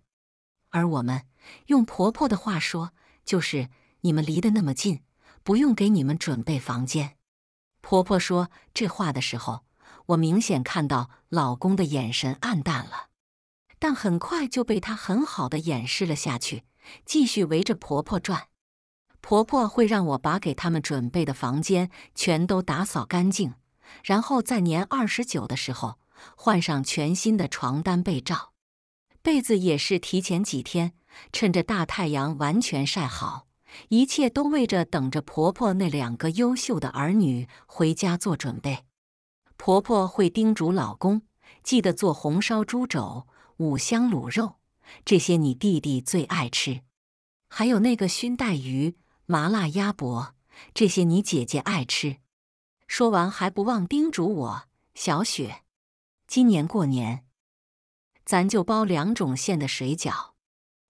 而我们，用婆婆的话说，就是你们离得那么近，不用给你们准备房间。婆婆说这话的时候，我明显看到老公的眼神暗淡了，但很快就被他很好的掩饰了下去，继续围着婆婆转。婆婆会让我把给他们准备的房间全都打扫干净，然后在年二十九的时候换上全新的床单被罩，被子也是提前几天。趁着大太阳完全晒好，一切都为着等着婆婆那两个优秀的儿女回家做准备。婆婆会叮嘱老公，记得做红烧猪肘、五香卤肉，这些你弟弟最爱吃；还有那个熏带鱼、麻辣鸭脖，这些你姐姐爱吃。说完还不忘叮嘱我，小雪，今年过年，咱就包两种馅的水饺。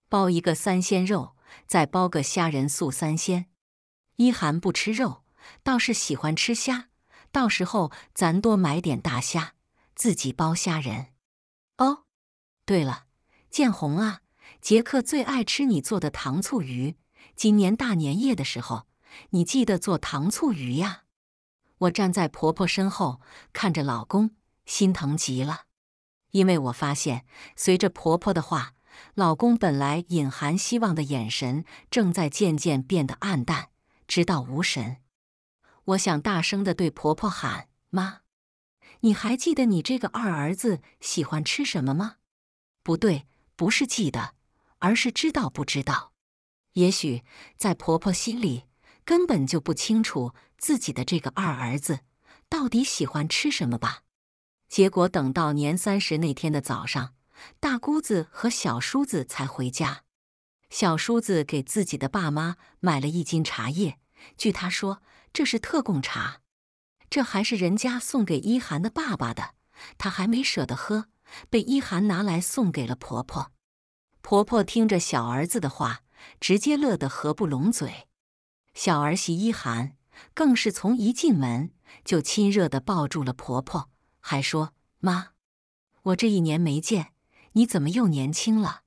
包一个三鲜肉，再包个虾仁素三鲜。一涵不吃肉，倒是喜欢吃虾。到时候咱多买点大虾，自己包虾仁。哦，对了，建红啊，杰克最爱吃你做的糖醋鱼。今年大年夜的时候，你记得做糖醋鱼呀。我站在婆婆身后看着老公，心疼极了，因为我发现随着婆婆的话。老公本来隐含希望的眼神正在渐渐变得暗淡，直到无神。我想大声地对婆婆喊：“妈，你还记得你这个二儿子喜欢吃什么吗？”不对，不是记得，而是知道不知道。也许在婆婆心里，根本就不清楚自己的这个二儿子到底喜欢吃什么吧。结果等到年三十那天的早上。大姑子和小叔子才回家，小叔子给自己的爸妈买了一斤茶叶，据他说这是特供茶，这还是人家送给一涵的爸爸的，他还没舍得喝，被一涵拿来送给了婆婆。婆婆听着小儿子的话，直接乐得合不拢嘴，小儿媳一涵更是从一进门就亲热的抱住了婆婆，还说：“妈，我这一年没见。”你怎么又年轻了？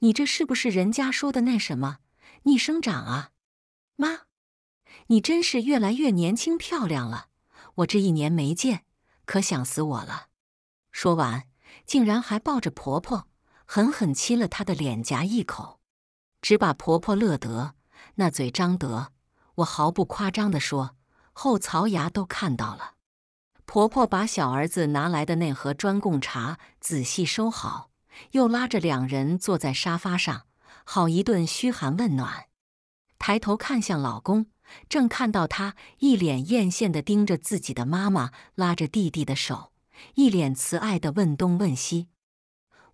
你这是不是人家说的那什么逆生长啊？妈，你真是越来越年轻漂亮了！我这一年没见，可想死我了。说完，竟然还抱着婆婆，狠狠亲了她的脸颊一口，只把婆婆乐得那嘴张得，我毫不夸张地说，后槽牙都看到了。婆婆把小儿子拿来的那盒专供茶仔细收好。又拉着两人坐在沙发上，好一顿嘘寒问暖。抬头看向老公，正看到他一脸艳羡地盯着自己的妈妈，拉着弟弟的手，一脸慈爱地问东问西。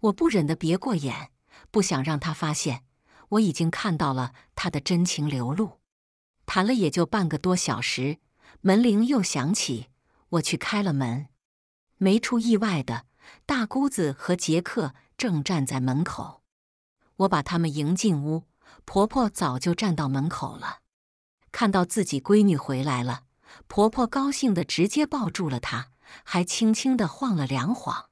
我不忍的别过眼，不想让他发现我已经看到了他的真情流露。谈了也就半个多小时，门铃又响起，我去开了门，没出意外的大姑子和杰克。正站在门口，我把他们迎进屋。婆婆早就站到门口了，看到自己闺女回来了，婆婆高兴的直接抱住了她，还轻轻的晃了两晃，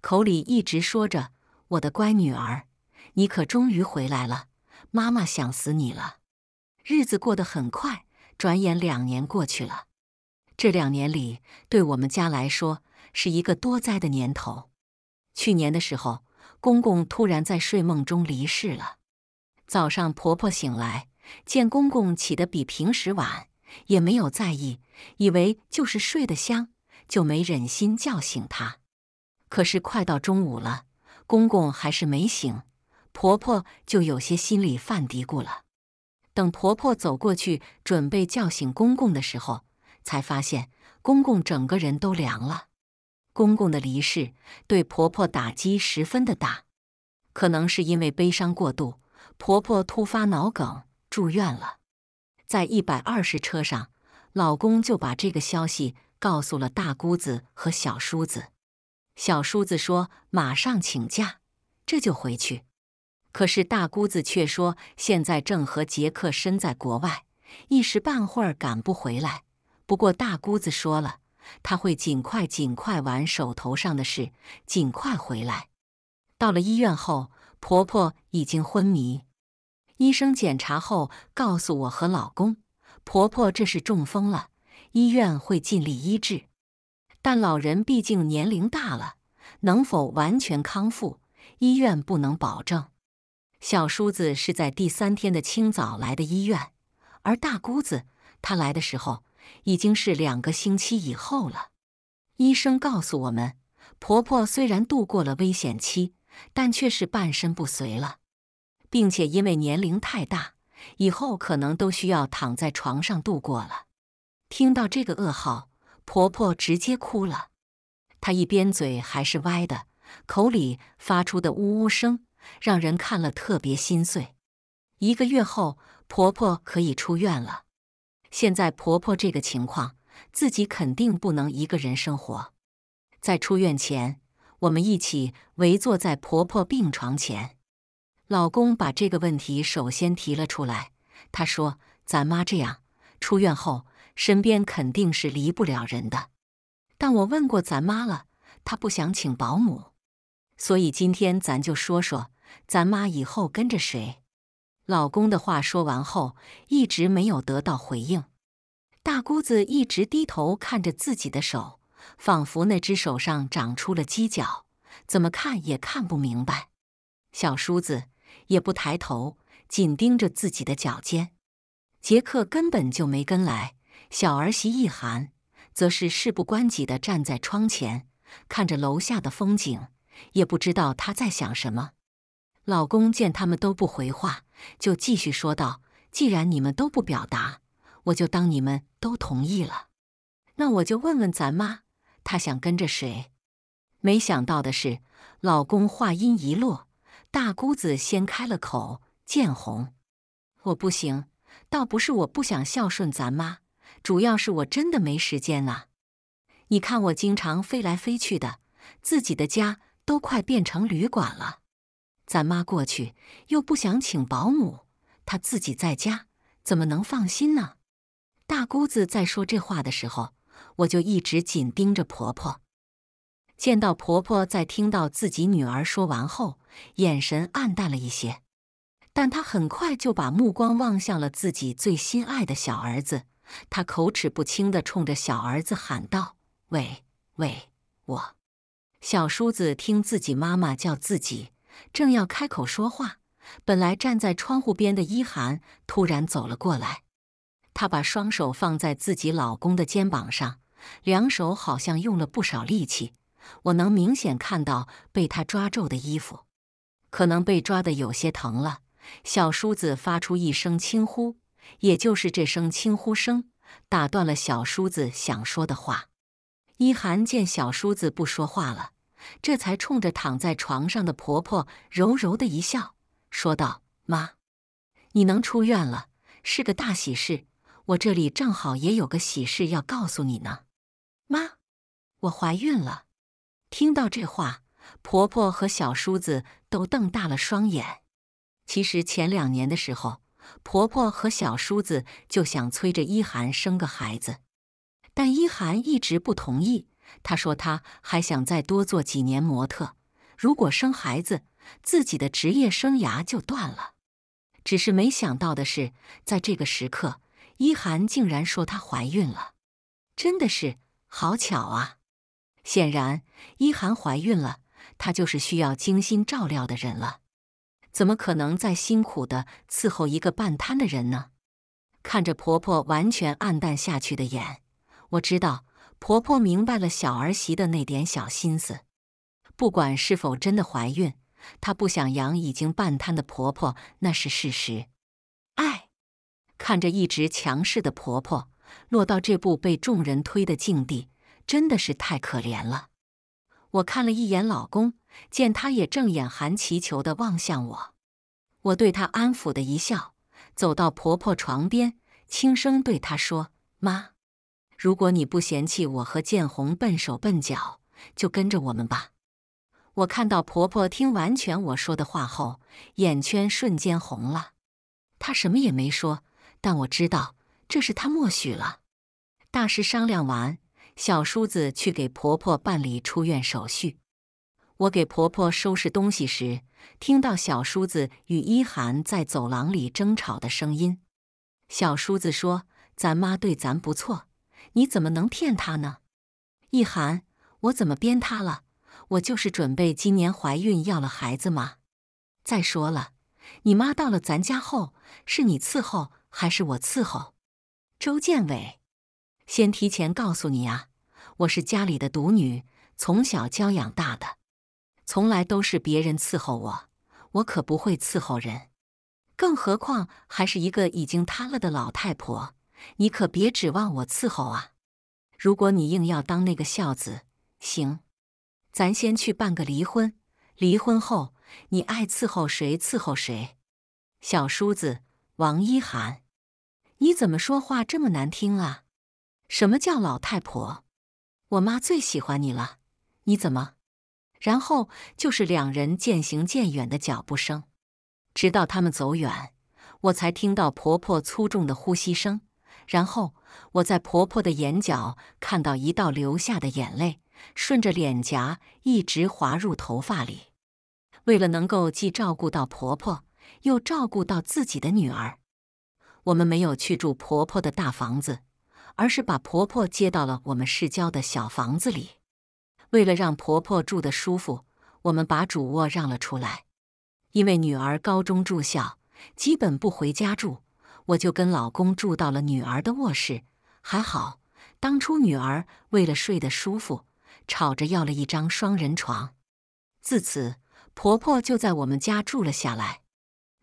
口里一直说着：“我的乖女儿，你可终于回来了，妈妈想死你了。”日子过得很快，转眼两年过去了。这两年里，对我们家来说是一个多灾的年头。去年的时候。公公突然在睡梦中离世了。早上婆婆醒来，见公公起得比平时晚，也没有在意，以为就是睡得香，就没忍心叫醒他。可是快到中午了，公公还是没醒，婆婆就有些心里犯嘀咕了。等婆婆走过去准备叫醒公公的时候，才发现公公整个人都凉了。公公的离世对婆婆打击十分的大，可能是因为悲伤过度，婆婆突发脑梗住院了。在一百二十车上，老公就把这个消息告诉了大姑子和小叔子。小叔子说马上请假，这就回去。可是大姑子却说现在正和杰克身在国外，一时半会儿赶不回来。不过大姑子说了。他会尽快尽快完手头上的事，尽快回来。到了医院后，婆婆已经昏迷。医生检查后告诉我和老公，婆婆这是中风了，医院会尽力医治，但老人毕竟年龄大了，能否完全康复，医院不能保证。小叔子是在第三天的清早来的医院，而大姑子她来的时候。已经是两个星期以后了，医生告诉我们，婆婆虽然度过了危险期，但却是半身不遂了，并且因为年龄太大，以后可能都需要躺在床上度过了。听到这个噩耗，婆婆直接哭了，她一边嘴还是歪的，口里发出的呜呜声，让人看了特别心碎。一个月后，婆婆可以出院了。现在婆婆这个情况，自己肯定不能一个人生活。在出院前，我们一起围坐在婆婆病床前。老公把这个问题首先提了出来。他说：“咱妈这样出院后，身边肯定是离不了人的。但我问过咱妈了，她不想请保姆。所以今天咱就说说，咱妈以后跟着谁。”老公的话说完后，一直没有得到回应。大姑子一直低头看着自己的手，仿佛那只手上长出了犄角，怎么看也看不明白。小叔子也不抬头，紧盯着自己的脚尖。杰克根本就没跟来。小儿媳一涵则是事不关己的站在窗前，看着楼下的风景，也不知道他在想什么。老公见他们都不回话，就继续说道：“既然你们都不表达，我就当你们都同意了。那我就问问咱妈，她想跟着谁？”没想到的是，老公话音一落，大姑子先开了口：“建红，我不行，倒不是我不想孝顺咱妈，主要是我真的没时间啊。你看我经常飞来飞去的，自己的家都快变成旅馆了。”咱妈过去又不想请保姆，她自己在家怎么能放心呢？大姑子在说这话的时候，我就一直紧盯着婆婆。见到婆婆在听到自己女儿说完后，眼神黯淡了一些，但她很快就把目光望向了自己最心爱的小儿子。她口齿不清地冲着小儿子喊道：“喂，喂，我……”小叔子听自己妈妈叫自己。正要开口说话，本来站在窗户边的伊涵突然走了过来。她把双手放在自己老公的肩膀上，两手好像用了不少力气，我能明显看到被他抓皱的衣服，可能被抓的有些疼了。小叔子发出一声轻呼，也就是这声轻呼声打断了小叔子想说的话。伊涵见小叔子不说话了。这才冲着躺在床上的婆婆柔柔的一笑，说道：“妈，你能出院了，是个大喜事。我这里正好也有个喜事要告诉你呢。妈，我怀孕了。”听到这话，婆婆和小叔子都瞪大了双眼。其实前两年的时候，婆婆和小叔子就想催着一涵生个孩子，但一涵一直不同意。她说：“她还想再多做几年模特，如果生孩子，自己的职业生涯就断了。只是没想到的是，在这个时刻，一涵竟然说她怀孕了，真的是好巧啊！显然，一涵怀孕了，她就是需要精心照料的人了。怎么可能再辛苦的伺候一个半瘫的人呢？看着婆婆完全暗淡下去的眼，我知道。”婆婆明白了小儿媳的那点小心思，不管是否真的怀孕，她不想养已经半瘫的婆婆，那是事实。哎，看着一直强势的婆婆落到这步被众人推的境地，真的是太可怜了。我看了一眼老公，见他也正眼含祈求的望向我，我对他安抚的一笑，走到婆婆床边，轻声对她说：“妈。”如果你不嫌弃我和建红笨手笨脚，就跟着我们吧。我看到婆婆听完全我说的话后，眼圈瞬间红了。她什么也没说，但我知道这是她默许了。大事商量完，小叔子去给婆婆办理出院手续。我给婆婆收拾东西时，听到小叔子与一涵在走廊里争吵的声音。小叔子说：“咱妈对咱不错。”你怎么能骗他呢？易涵，我怎么编他了？我就是准备今年怀孕要了孩子嘛。再说了，你妈到了咱家后，是你伺候还是我伺候？周建伟，先提前告诉你啊，我是家里的独女，从小娇养大的，从来都是别人伺候我，我可不会伺候人，更何况还是一个已经瘫了的老太婆。你可别指望我伺候啊！如果你硬要当那个孝子，行，咱先去办个离婚。离婚后，你爱伺候谁伺候谁。小叔子王一涵，你怎么说话这么难听啊？什么叫老太婆？我妈最喜欢你了，你怎么？然后就是两人渐行渐远的脚步声，直到他们走远，我才听到婆婆粗重的呼吸声。然后我在婆婆的眼角看到一道流下的眼泪，顺着脸颊一直滑入头发里。为了能够既照顾到婆婆，又照顾到自己的女儿，我们没有去住婆婆的大房子，而是把婆婆接到了我们市郊的小房子里。为了让婆婆住得舒服，我们把主卧让了出来。因为女儿高中住校，基本不回家住。我就跟老公住到了女儿的卧室，还好，当初女儿为了睡得舒服，吵着要了一张双人床。自此，婆婆就在我们家住了下来。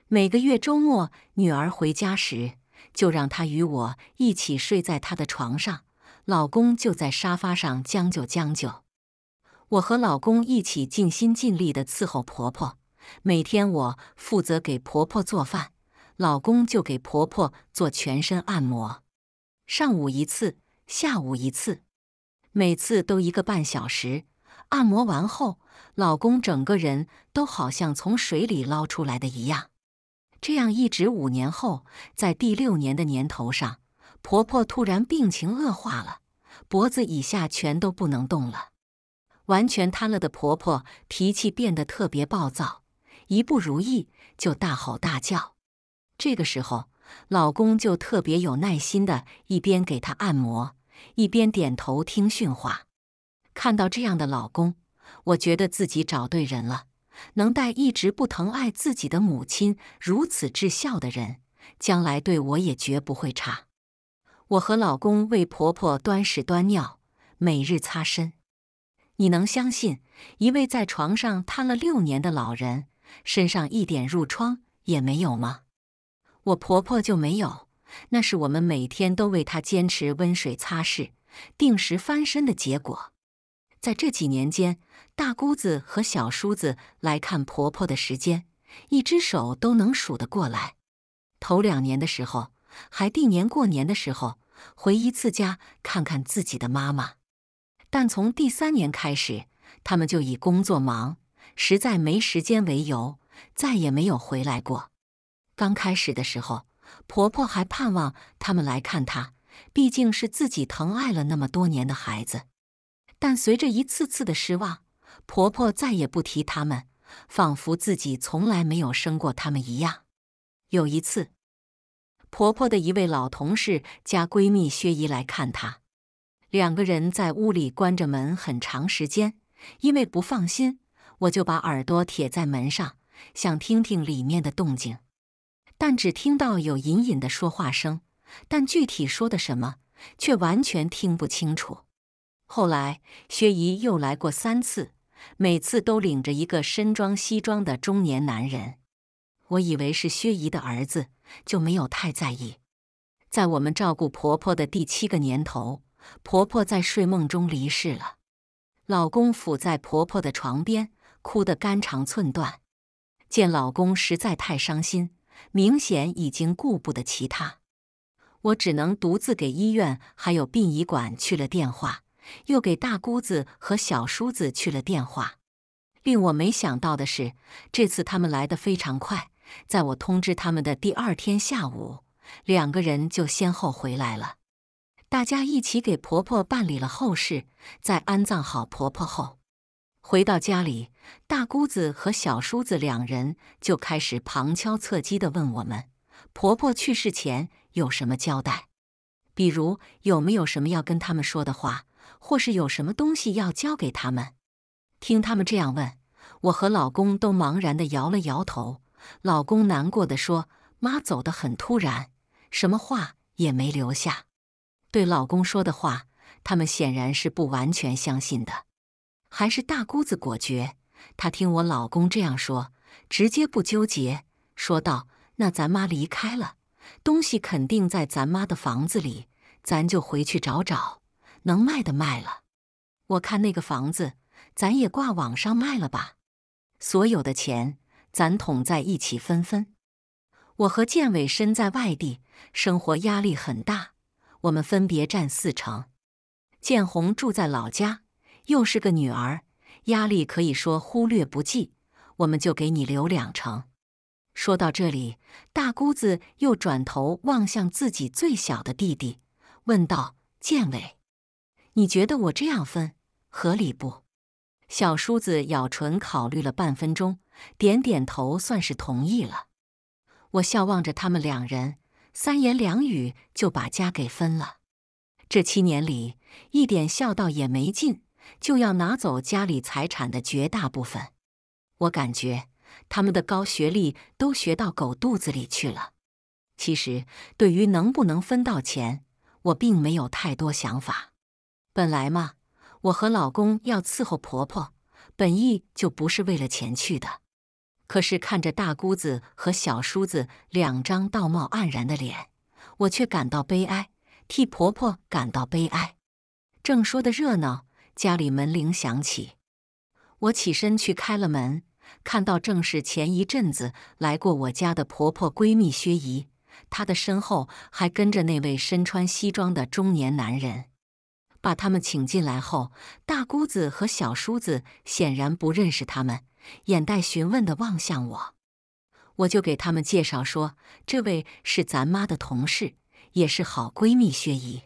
每个月周末，女儿回家时，就让她与我一起睡在她的床上，老公就在沙发上将就将就。我和老公一起尽心尽力地伺候婆婆，每天我负责给婆婆做饭。老公就给婆婆做全身按摩，上午一次，下午一次，每次都一个半小时。按摩完后，老公整个人都好像从水里捞出来的一样。这样一直五年后，在第六年的年头上，婆婆突然病情恶化了，脖子以下全都不能动了，完全瘫了的婆婆脾气变得特别暴躁，一不如意就大吼大叫。这个时候，老公就特别有耐心的，一边给她按摩，一边点头听训话。看到这样的老公，我觉得自己找对人了。能带一直不疼爱自己的母亲如此至孝的人，将来对我也绝不会差。我和老公为婆婆端屎端尿，每日擦身。你能相信一位在床上瘫了六年的老人身上一点褥疮也没有吗？我婆婆就没有，那是我们每天都为她坚持温水擦拭、定时翻身的结果。在这几年间，大姑子和小叔子来看婆婆的时间，一只手都能数得过来。头两年的时候，还定年过年的时候回一次家看看自己的妈妈，但从第三年开始，他们就以工作忙、实在没时间为由，再也没有回来过。刚开始的时候，婆婆还盼望他们来看她，毕竟是自己疼爱了那么多年的孩子。但随着一次次的失望，婆婆再也不提他们，仿佛自己从来没有生过他们一样。有一次，婆婆的一位老同事家闺蜜薛姨来看她，两个人在屋里关着门很长时间，因为不放心，我就把耳朵贴在门上，想听听里面的动静。但只听到有隐隐的说话声，但具体说的什么却完全听不清楚。后来薛姨又来过三次，每次都领着一个身装西装的中年男人。我以为是薛姨的儿子，就没有太在意。在我们照顾婆婆的第七个年头，婆婆在睡梦中离世了。老公伏在婆婆的床边，哭得肝肠寸断。见老公实在太伤心。明显已经顾不得其他，我只能独自给医院还有殡仪馆去了电话，又给大姑子和小叔子去了电话。令我没想到的是，这次他们来得非常快，在我通知他们的第二天下午，两个人就先后回来了。大家一起给婆婆办理了后事，在安葬好婆婆后。回到家里，大姑子和小叔子两人就开始旁敲侧击地问我们：“婆婆去世前有什么交代？比如有没有什么要跟他们说的话，或是有什么东西要交给他们？”听他们这样问，我和老公都茫然地摇了摇头。老公难过的说：“妈走得很突然，什么话也没留下。”对老公说的话，他们显然是不完全相信的。还是大姑子果决，她听我老公这样说，直接不纠结，说道：“那咱妈离开了，东西肯定在咱妈的房子里，咱就回去找找，能卖的卖了。我看那个房子，咱也挂网上卖了吧。所有的钱咱统在一起分分。我和建伟身在外地，生活压力很大，我们分别占四成。建红住在老家。”又是个女儿，压力可以说忽略不计。我们就给你留两成。说到这里，大姑子又转头望向自己最小的弟弟，问道：“建伟，你觉得我这样分合理不？”小叔子咬唇考虑了半分钟，点点头，算是同意了。我笑望着他们两人，三言两语就把家给分了。这七年里，一点孝道也没尽。就要拿走家里财产的绝大部分，我感觉他们的高学历都学到狗肚子里去了。其实对于能不能分到钱，我并没有太多想法。本来嘛，我和老公要伺候婆婆，本意就不是为了钱去的。可是看着大姑子和小叔子两张道貌岸然的脸，我却感到悲哀，替婆婆感到悲哀。正说的热闹。家里门铃响起，我起身去开了门，看到正是前一阵子来过我家的婆婆闺蜜薛姨，她的身后还跟着那位身穿西装的中年男人。把他们请进来后，大姑子和小叔子显然不认识他们，眼带询问的望向我，我就给他们介绍说：“这位是咱妈的同事，也是好闺蜜薛姨。”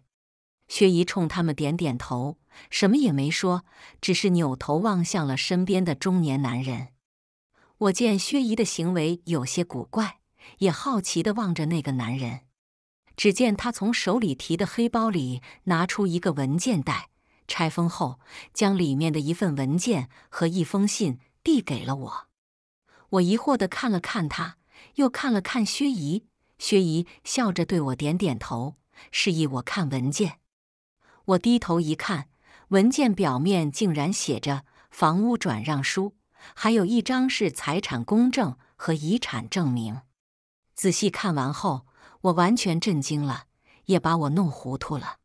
薛姨冲他们点点头。什么也没说，只是扭头望向了身边的中年男人。我见薛姨的行为有些古怪，也好奇的望着那个男人。只见他从手里提的黑包里拿出一个文件袋，拆封后将里面的一份文件和一封信递给了我。我疑惑的看了看他，又看了看薛姨。薛姨笑着对我点点头，示意我看文件。我低头一看。文件表面竟然写着房屋转让书，还有一张是财产公证和遗产证明。仔细看完后，我完全震惊了，也把我弄糊涂了。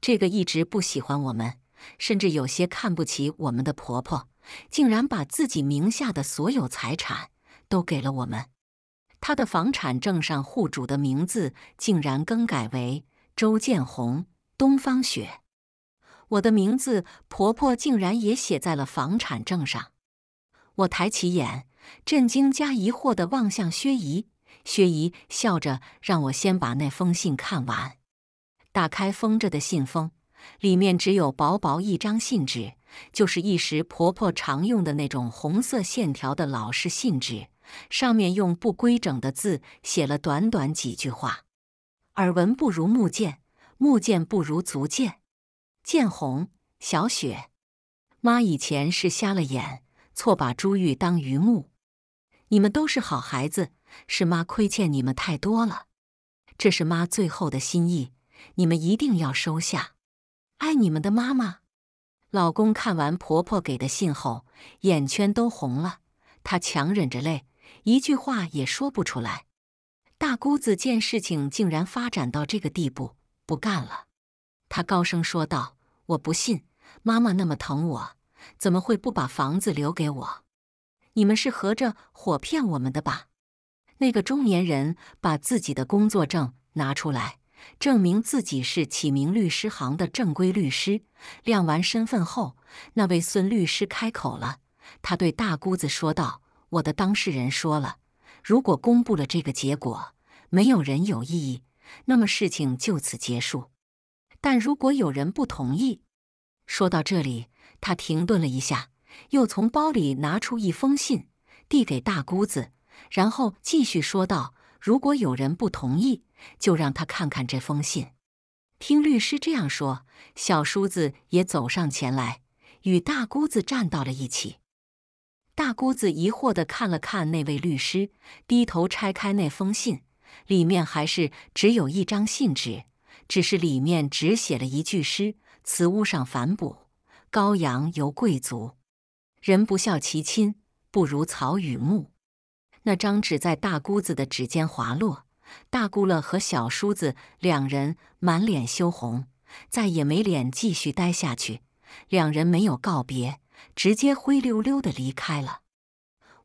这个一直不喜欢我们，甚至有些看不起我们的婆婆，竟然把自己名下的所有财产都给了我们。她的房产证上户主的名字竟然更改为周建红、东方雪。我的名字，婆婆竟然也写在了房产证上。我抬起眼，震惊加疑惑地望向薛姨。薛姨笑着让我先把那封信看完。打开封着的信封，里面只有薄薄一张信纸，就是一时婆婆常用的那种红色线条的老式信纸，上面用不规整的字写了短短几句话：“耳闻不如目见，目见不如足见。”建红、小雪，妈以前是瞎了眼，错把珠玉当榆木。你们都是好孩子，是妈亏欠你们太多了。这是妈最后的心意，你们一定要收下。爱你们的妈妈。老公看完婆婆给的信后，眼圈都红了，他强忍着泪，一句话也说不出来。大姑子见事情竟然发展到这个地步，不干了。他高声说道：“我不信，妈妈那么疼我，怎么会不把房子留给我？你们是合着伙骗我们的吧？”那个中年人把自己的工作证拿出来，证明自己是启明律师行的正规律师。亮完身份后，那位孙律师开口了，他对大姑子说道：“我的当事人说了，如果公布了这个结果，没有人有异议，那么事情就此结束。”但如果有人不同意，说到这里，他停顿了一下，又从包里拿出一封信，递给大姑子，然后继续说道：“如果有人不同意，就让他看看这封信。”听律师这样说，小叔子也走上前来，与大姑子站到了一起。大姑子疑惑地看了看那位律师，低头拆开那封信，里面还是只有一张信纸。只是里面只写了一句诗：“词屋上反哺，羔羊犹贵族；人不孝其亲，不如草与木。”那张纸在大姑子的指尖滑落，大姑乐和小叔子两人满脸羞红，再也没脸继续待下去。两人没有告别，直接灰溜溜的离开了。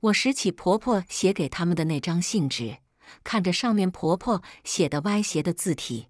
我拾起婆婆写给他们的那张信纸，看着上面婆婆写的歪斜的字体。